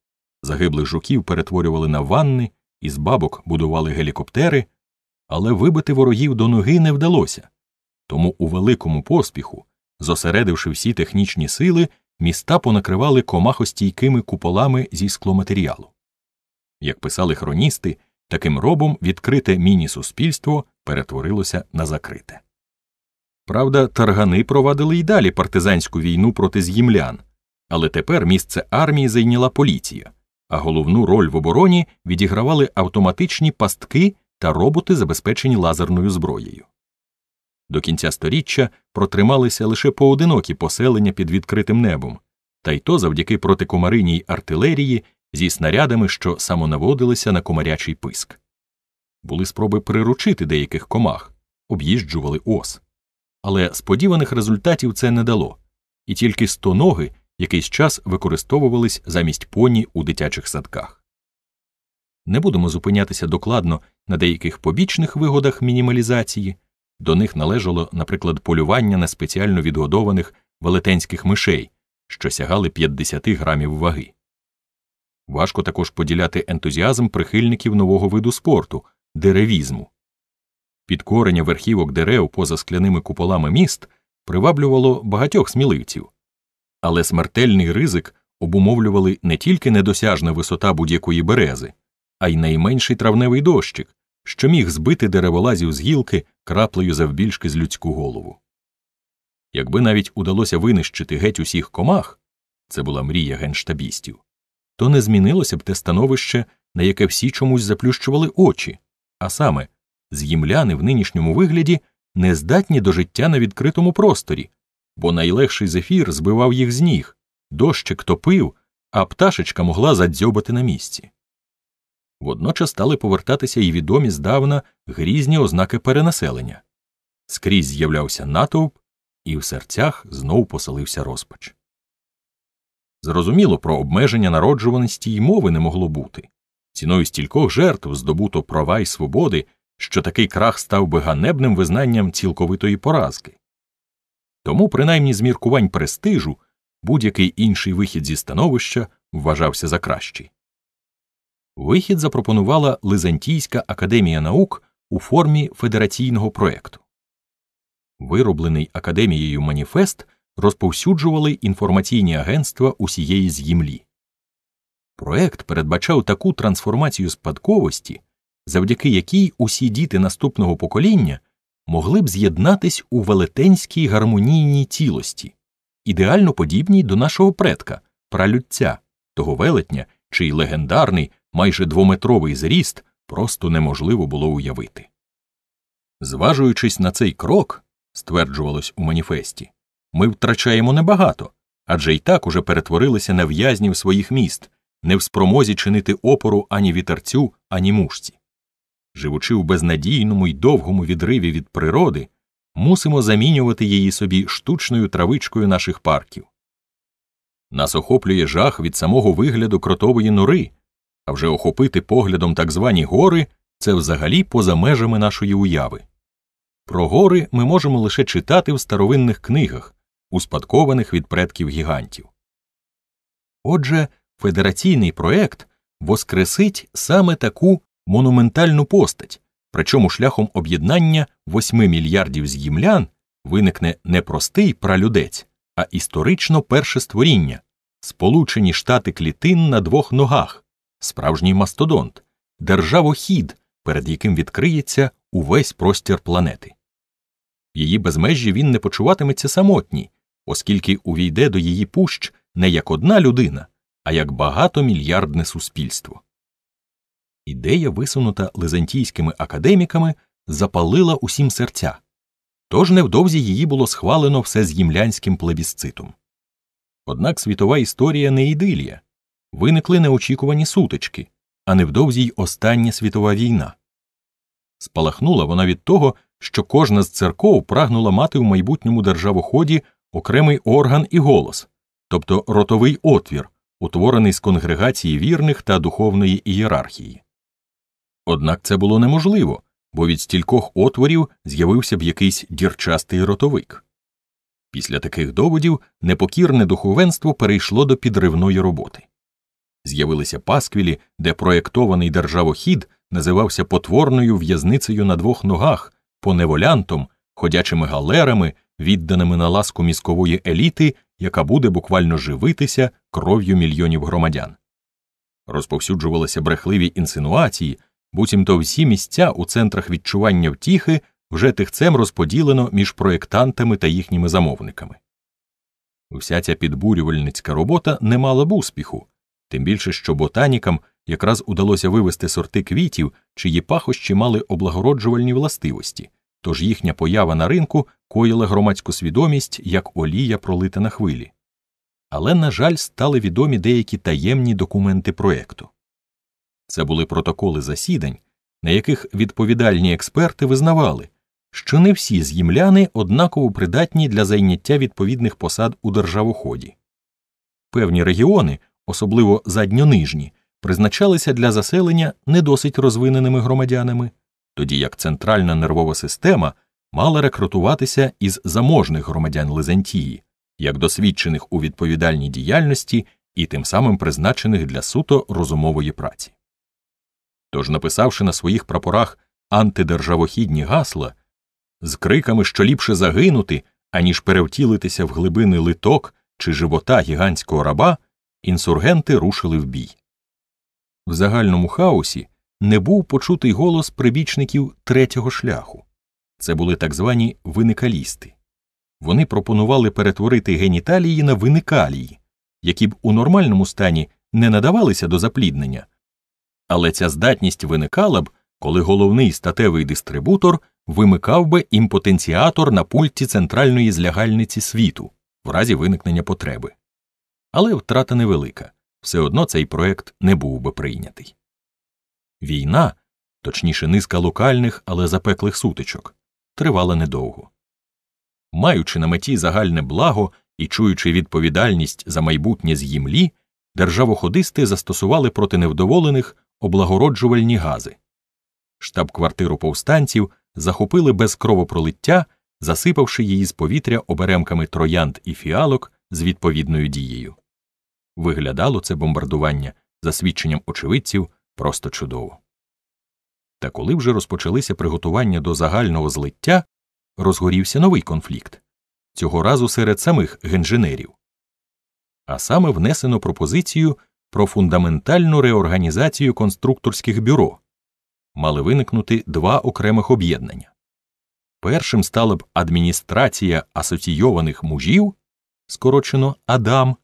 загиблих жуків перетворювали на ванни, із бабок будували гелікоптери, але вибити ворогів до ноги не вдалося. Тому у великому поспіху, зосередивши всі технічні сили, міста понакривали комахостійкими куполами зі скломатеріалу як писали хроністи, таким робом відкрите міні-суспільство перетворилося на закрите. Правда, таргани провадили й далі партизанську війну проти з'їмлян, але тепер місце армії зайняла поліція, а головну роль в обороні відігравали автоматичні пастки та роботи, забезпечені лазерною зброєю. До кінця сторіччя протрималися лише поодинокі поселення під відкритим небом, та й то завдяки протикомариній артилерії зі снарядами, що самонаводилися на комарячий писк. Були спроби приручити деяких комах, об'їжджували ос. Але сподіваних результатів це не дало, і тільки стоноги якийсь час використовувались замість поні у дитячих садках. Не будемо зупинятися докладно на деяких побічних вигодах мінімалізації. До них належало, наприклад, полювання на спеціально відгодованих велетенських мишей, що сягали 50 грамів ваги. Важко також поділяти ентузіазм прихильників нового виду спорту деревізму. Підкорення верхівок дерев поза скляними куполами міст приваблювало багатьох сміливців, але смертельний ризик обумовлювали не тільки недосяжна висота будь-якої берези, а й найменший травневий дощик, що міг збити дереволазів з гілки краплею завбільшки з людську голову. Якби навіть удалося винищити геть усіх комах це була мрія генштабістів то не змінилося б те становище, на яке всі чомусь заплющували очі, а саме, з'ємляни в нинішньому вигляді не здатні до життя на відкритому просторі, бо найлегший зефір збивав їх з ніг, дощик топив, а пташечка могла задзьобати на місці. Водночас стали повертатися і відомі здавна грізні ознаки перенаселення. Скрізь з'являвся натовп, і в серцях знов поселився розпач. Зрозуміло, про обмеження народжуваності й мови не могло бути. Ціною стількох жертв здобуто права й свободи, що такий крах став би ганебним визнанням цілковитої поразки. Тому, принаймні, з міркувань престижу будь-який інший вихід зі становища вважався за кращий. Вихід запропонувала Лизантійська академія наук у формі федераційного проєкту. Вироблений академією маніфест розповсюджували інформаційні агентства усієї з'їмлі. Проект передбачав таку трансформацію спадковості, завдяки якій усі діти наступного покоління могли б з'єднатись у велетенській гармонійній цілості, ідеально подібній до нашого предка, пралюдця, того велетня, чий легендарний, майже двометровий зріст просто неможливо було уявити. Зважуючись на цей крок, стверджувалось у маніфесті, ми втрачаємо небагато, адже й так уже перетворилися на в'язнів своїх міст, не в спромозі чинити опору ані вітерцю, ані мушці. Живучи в безнадійному й довгому відриві від природи, мусимо замінювати її собі штучною травичкою наших парків. Нас охоплює жах від самого вигляду кротової нори, а вже охопити поглядом так звані гори це взагалі поза межами нашої уяви. Про гори ми можемо лише читати в старовинних книгах, успадкованих від предків гігантів. Отже, федераційний проект воскресить саме таку монументальну постать, причому шляхом об'єднання 8 мільярдів з'їмлян виникне не простий пралюдець, а історично перше створіння, Сполучені Штати клітин на двох ногах, справжній мастодонт, державохід, перед яким відкриється увесь простір планети. Її безмежі він не почуватиметься самотній, оскільки увійде до її пущ не як одна людина, а як багатомільярдне суспільство. Ідея, висунута лизантійськими академіками, запалила усім серця, тож невдовзі її було схвалено все з ємлянським плебісцитом. Однак світова історія не ідилія, виникли неочікувані сутички, а невдовзі й остання світова війна. Спалахнула вона від того, що кожна з церков прагнула мати в майбутньому державоході окремий орган і голос, тобто ротовий отвір, утворений з конгрегації вірних та духовної ієрархії. Однак це було неможливо, бо від стількох отворів з'явився б якийсь дірчастий ротовик. Після таких доводів непокірне духовенство перейшло до підривної роботи. З'явилися пасквілі, де проєктований державохід називався потворною в'язницею на двох ногах, поневолянтом, ходячими галерами, відданими на ласку міськової еліти, яка буде буквально живитися кров'ю мільйонів громадян. Розповсюджувалися брехливі інсинуації, буцімто всі місця у центрах відчування втіхи вже тихцем розподілено між проєктантами та їхніми замовниками. Вся ця підбурювальницька робота не мала б успіху, тим більше що ботанікам якраз удалося вивести сорти квітів, чиї пахощі мали облагороджувальні властивості, тож їхня поява на ринку коїла громадську свідомість як олія пролита на хвилі. Але, на жаль, стали відомі деякі таємні документи проекту. Це були протоколи засідань, на яких відповідальні експерти визнавали, що не всі з'їмляни однаково придатні для зайняття відповідних посад у державоході. Певні регіони, особливо задньонижні, призначалися для заселення не досить розвиненими громадянами тоді як центральна нервова система мала рекрутуватися із заможних громадян Лизантії, як досвідчених у відповідальній діяльності і тим самим призначених для суто розумової праці. Тож, написавши на своїх прапорах антидержавохідні гасла з криками, що ліпше загинути, аніж перевтілитися в глибини литок чи живота гігантського раба, інсургенти рушили в бій. В загальному хаосі не був почутий голос прибічників третього шляху. Це були так звані виникалісти. Вони пропонували перетворити геніталії на виникалії, які б у нормальному стані не надавалися до запліднення, але ця здатність виникала б, коли головний статевий дистрибутор вимикав би імпотенціатор на пульті центральної злягальниці світу в разі виникнення потреби. Але втрата невелика все одно цей проект не був би прийнятий. Війна, точніше, низка локальних, але запеклих сутичок, тривала недовго. Маючи на меті загальне благо і чуючи відповідальність за майбутнє з їмлі, державоходисти застосували проти невдоволених облагороджувальні гази. Штаб-квартиру повстанців захопили без кровопролиття, засипавши її з повітря оберемками троянд і фіалок з відповідною дією. Виглядало це бомбардування, за свідченням очевидців, Просто чудово. Та коли вже розпочалися приготування до загального злиття, розгорівся новий конфлікт цього разу серед самих генженерів. А саме внесено пропозицію про фундаментальну реорганізацію конструкторських бюро мали виникнути два окремих об'єднання. Першим стала б адміністрація асоційованих мужів, скорочено Адам,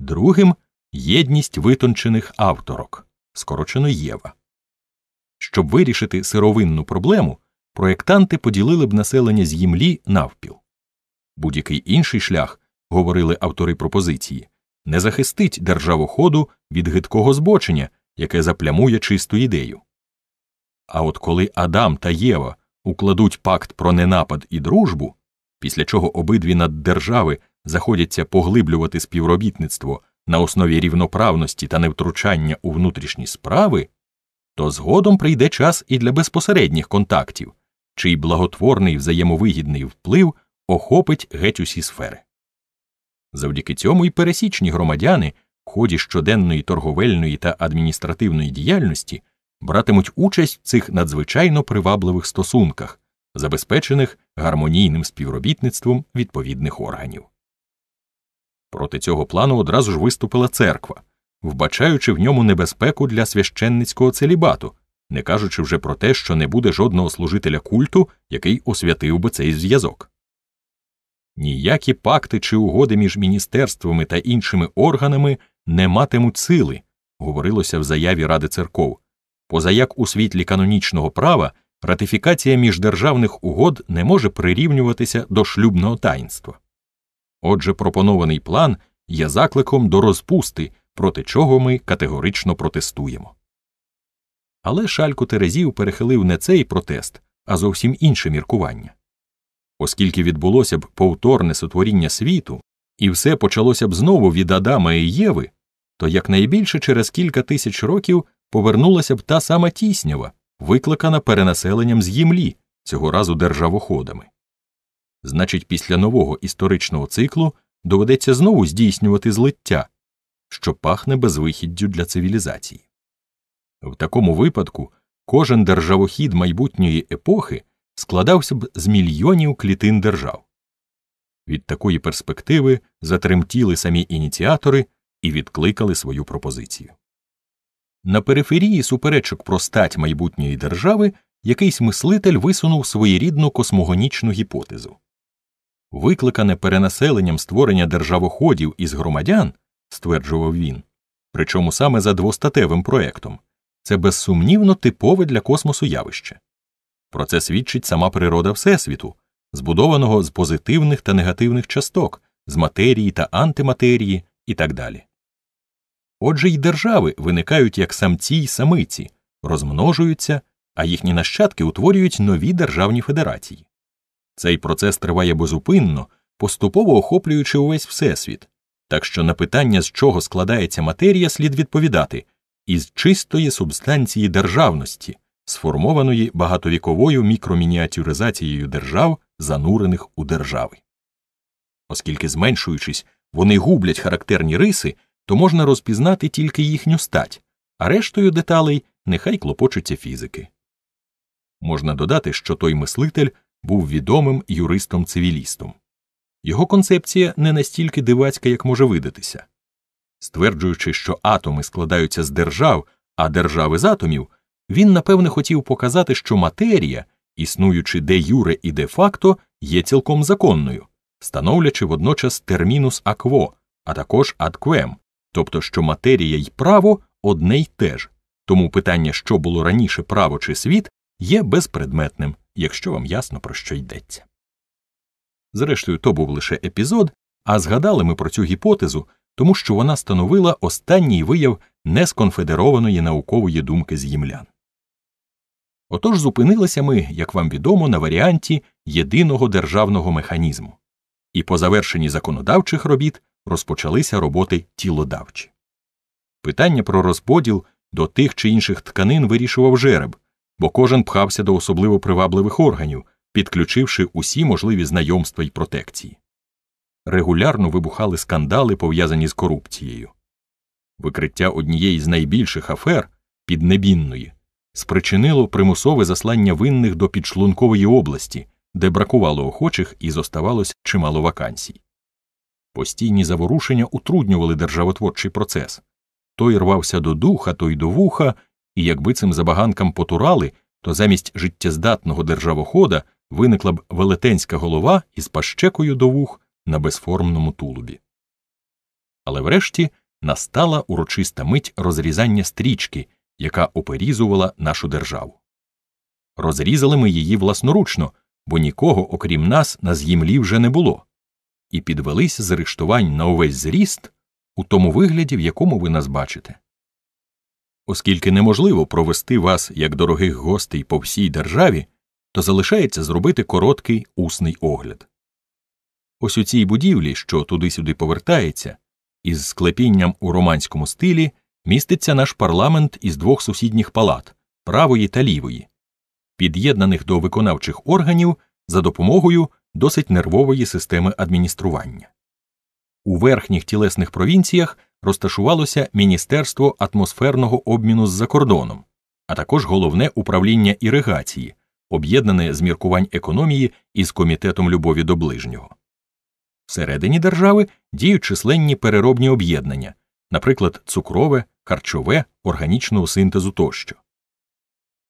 другим єдність витончених авторок скорочено Єва. Щоб вирішити сировинну проблему, проєктанти поділили б населення з Ємлі навпіл. Будь-який інший шлях, говорили автори пропозиції, не захистить державоходу від гидкого збочення, яке заплямує чисту ідею. А от коли Адам та Єва укладуть пакт про ненапад і дружбу, після чого обидві наддержави заходяться поглиблювати співробітництво на основі рівноправності та невтручання у внутрішні справи, то згодом прийде час і для безпосередніх контактів, чий благотворний взаємовигідний вплив охопить геть усі сфери. Завдяки цьому і пересічні громадяни в ході щоденної торговельної та адміністративної діяльності братимуть участь в цих надзвичайно привабливих стосунках, забезпечених гармонійним співробітництвом відповідних органів. Проти цього плану одразу ж виступила церква, вбачаючи в ньому небезпеку для священницького целібату, не кажучи вже про те, що не буде жодного служителя культу, який освятив би цей зв'язок. Ніякі пакти чи угоди між міністерствами та іншими органами не матимуть сили, говорилося в заяві Ради церков, поза як у світлі канонічного права ратифікація міждержавних угод не може прирівнюватися до шлюбного таїнства. Отже, пропонований план є закликом до розпусти, проти чого ми категорично протестуємо. Але шальку Терезів перехилив не цей протест, а зовсім інше міркування. Оскільки відбулося б повторне сотворіння світу, і все почалося б знову від Адама і Єви, то якнайбільше через кілька тисяч років повернулася б та сама тіснява, викликана перенаселенням з їмлі, цього разу державоходами значить, після нового історичного циклу доведеться знову здійснювати злиття, що пахне безвихіддю для цивілізації. В такому випадку кожен державохід майбутньої епохи складався б з мільйонів клітин держав. Від такої перспективи затремтіли самі ініціатори і відкликали свою пропозицію. На периферії суперечок про стать майбутньої держави якийсь мислитель висунув своєрідну космогонічну гіпотезу викликане перенаселенням створення державоходів із громадян, стверджував він, причому саме за двостатевим проектом, це безсумнівно типове для космосу явище. Про це свідчить сама природа Всесвіту, збудованого з позитивних та негативних часток, з матерії та антиматерії і так далі. Отже, й держави виникають як самці й самиці, розмножуються, а їхні нащадки утворюють нові державні федерації. Цей процес триває безупинно, поступово охоплюючи увесь всесвіт, так що на питання, з чого складається матерія, слід відповідати із чистої субстанції державності, сформованої багатовіковою мікромініатюризацією держав, занурених у держави. Оскільки, зменшуючись, вони гублять характерні риси, то можна розпізнати тільки їхню стать, а рештою деталей нехай клопочуться фізики. Можна додати, що той мислитель був відомим юристом-цивілістом. Його концепція не настільки дивацька, як може видатися. Стверджуючи, що атоми складаються з держав, а держави з атомів, він напевне хотів показати, що матерія, існуючи де юре і де факто, є цілком законною, становлячи водночас термінус акво, а також адквем, тобто що матерія й право одне й те ж, тому питання, що було раніше право чи світ, є безпредметним якщо вам ясно про що йдеться. Зрештою, то був лише епізод, а згадали ми про цю гіпотезу, тому що вона становила останній вияв несконфедерованої наукової думки з Отож зупинилися ми, як вам відомо, на варіанті єдиного державного механізму, і по завершенні законодавчих робіт розпочалися роботи тілодавчі. Питання про розподіл до тих чи інших тканин вирішував жереб, бо кожен пхався до особливо привабливих органів, підключивши усі можливі знайомства й протекції. Регулярно вибухали скандали, пов'язані з корупцією. Викриття однієї з найбільших афер піднебінної спричинило примусове заслання винних до підшлункової області, де бракувало охочих і зоставалось чимало вакансій. Постійні заворушення утруднювали державотворчий процес той рвався до духа, той до вуха, і якби цим забаганкам потурали, то замість життєздатного державохода виникла б велетенська голова із пащекою до вух на безформному тулубі. Але врешті настала урочиста мить розрізання стрічки, яка оперізувала нашу державу. Розрізали ми її власноручно, бо нікого, окрім нас, на з'їмлі вже не було, і підвелись з рештувань на увесь зріст у тому вигляді, в якому ви нас бачите. Оскільки неможливо провести вас як дорогих гостей по всій державі, то залишається зробити короткий усний огляд. Ось у цій будівлі, що туди-сюди повертається, із склепінням у романському стилі міститься наш парламент із двох сусідніх палат правої та лівої, під'єднаних до виконавчих органів за допомогою досить нервової системи адміністрування. У верхніх тілесних провінціях розташувалося Міністерство атмосферного обміну з за кордоном, а також головне управління іригації, об'єднане з міркувань економії із комітетом любові до ближнього. Всередині держави діють численні переробні об'єднання, наприклад, цукрове, харчове, органічного синтезу тощо.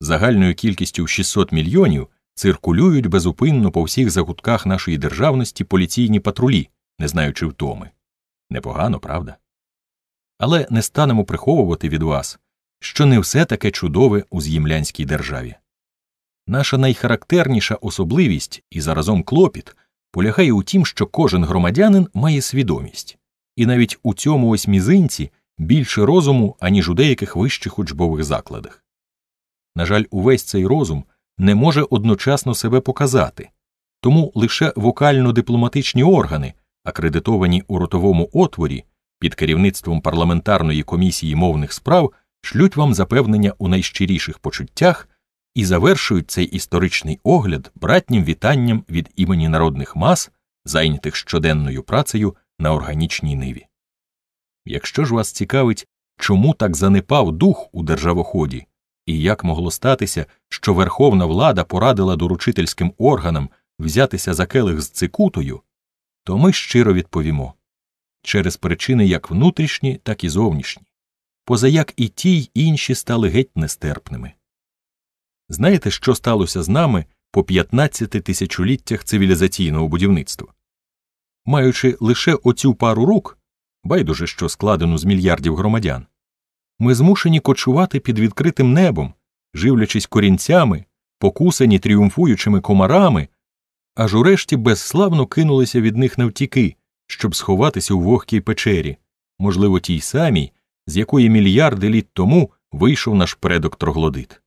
Загальною кількістю 600 мільйонів циркулюють безупинно по всіх закутках нашої державності поліційні патрулі не знаючи втоми. Непогано, правда? Але не станемо приховувати від вас, що не все таке чудове у з'ємлянській державі. Наша найхарактерніша особливість і заразом клопіт полягає у тім, що кожен громадянин має свідомість, і навіть у цьому ось мізинці більше розуму, аніж у деяких вищих учбових закладах. На жаль, увесь цей розум не може одночасно себе показати, тому лише вокально дипломатичні органи акредитовані у ротовому отворі під керівництвом парламентарної комісії мовних справ шлють вам запевнення у найщиріших почуттях і завершують цей історичний огляд братнім вітанням від імені народних мас, зайнятих щоденною працею на органічній ниві. Якщо ж вас цікавить, чому так занепав дух у державоході, і як могло статися, що верховна влада порадила доручительським органам взятися за келих з цикутою, то ми щиро відповімо через причини як внутрішні, так і зовнішні, позаяк і ті й інші стали геть нестерпними. Знаєте, що сталося з нами по 15 тисячоліттях цивілізаційного будівництва? Маючи лише оцю пару рук, байдуже що складену з мільярдів громадян, ми змушені кочувати під відкритим небом, живлячись корінцями, покусані тріумфуючими комарами аж урешті безславно кинулися від них навтіки, щоб сховатися у вогкій печері, можливо, тій самій, з якої мільярди літ тому вийшов наш предок троглодит.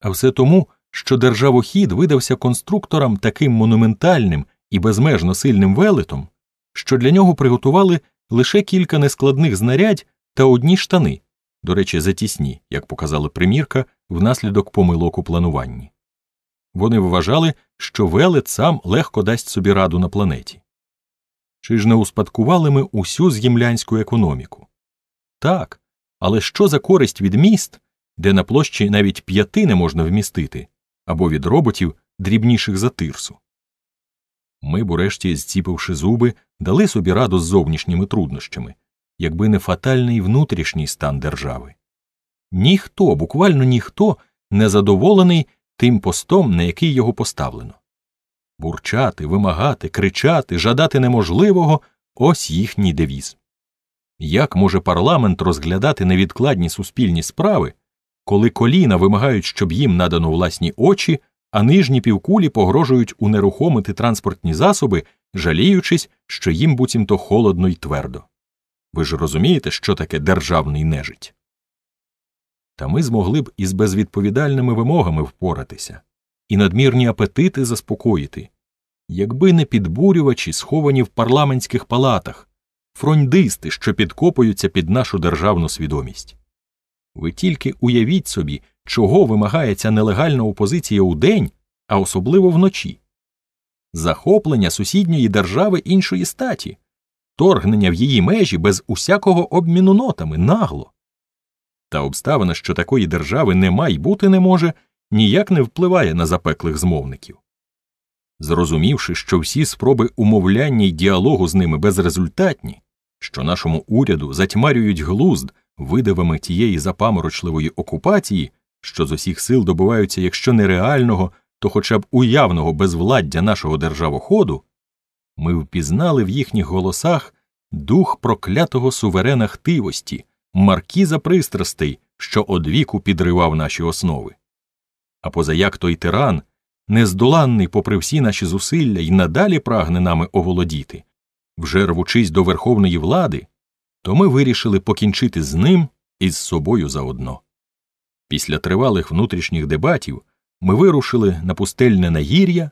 А все тому, що державохід видався конструкторам таким монументальним і безмежно сильним велетом, що для нього приготували лише кілька нескладних знарядь та одні штани, до речі, затісні, як показала примірка, внаслідок помилок у плануванні. Вони вважали, що велет сам легко дасть собі раду на планеті. Чи ж не успадкували ми усю з'ємлянську економіку? Так, але що за користь від міст, де на площі навіть п'яти не можна вмістити, або від роботів, дрібніших за тирсу? Ми, бурешті, зціпивши зуби, дали собі раду з зовнішніми труднощами, якби не фатальний внутрішній стан держави. Ніхто, буквально ніхто, не задоволений тим постом, на який його поставлено. Бурчати, вимагати, кричати, жадати неможливого ось їхній девіз. Як може парламент розглядати невідкладні суспільні справи, коли коліна вимагають, щоб їм надано власні очі, а нижні півкулі погрожують унерухомити транспортні засоби, жаліючись, що їм буцімто холодно і твердо? Ви ж розумієте, що таке державний нежить? та ми змогли б із безвідповідальними вимогами впоратися і надмірні апетити заспокоїти, якби не підбурювачі, сховані в парламентських палатах, фрондисти, що підкопуються під нашу державну свідомість. Ви тільки уявіть собі, чого вимагається нелегальна опозиція у день, а особливо вночі. Захоплення сусідньої держави іншої статі, торгнення в її межі без усякого обміну нотами нагло. Та обставина, що такої держави нема й бути не може, ніяк не впливає на запеклих змовників. Зрозумівши, що всі спроби умовляння й діалогу з ними безрезультатні, що нашому уряду затьмарюють глузд видавами тієї запаморочливої окупації, що з усіх сил добиваються якщо не реального, то хоча б уявного безвладдя нашого державоходу, ми впізнали в їхніх голосах дух проклятого суверена хтивості маркіза пристрастей, що одвіку підривав наші основи. А позаяк той тиран, нездоланний, попри всі наші зусилля, і надалі прагне нами оволодіти, вже рвучись до верховної влади, то ми вирішили покінчити з ним і з собою заодно. Після тривалих внутрішніх дебатів ми вирушили на пустельне нагір'я,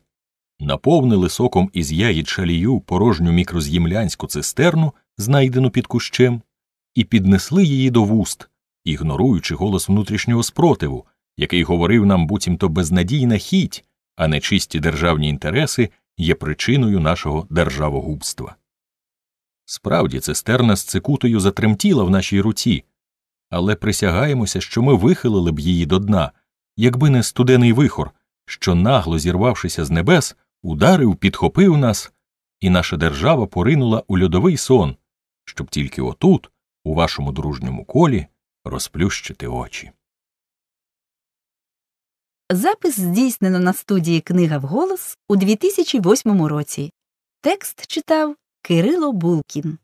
наповнили соком із ягід шалію порожню мікроз'ємлянську цистерну, знайдену під кущем і піднесли її до вуст, ігноруючи голос внутрішнього спротиву, який говорив нам буцімто безнадійна хіть, а не чисті державні інтереси є причиною нашого державогубства. Справді, цистерна з цикутою затремтіла в нашій руці, але присягаємося, що ми вихилили б її до дна, якби не студений вихор, що, нагло зірвавшися з небес, ударив, підхопив нас, і наша держава поринула у льодовий сон, щоб тільки отут, у вашому дружньому колі розплющити очі. Запис здійснено на студії Книга вголос у 2008 році. Текст читав Кирило Булкін.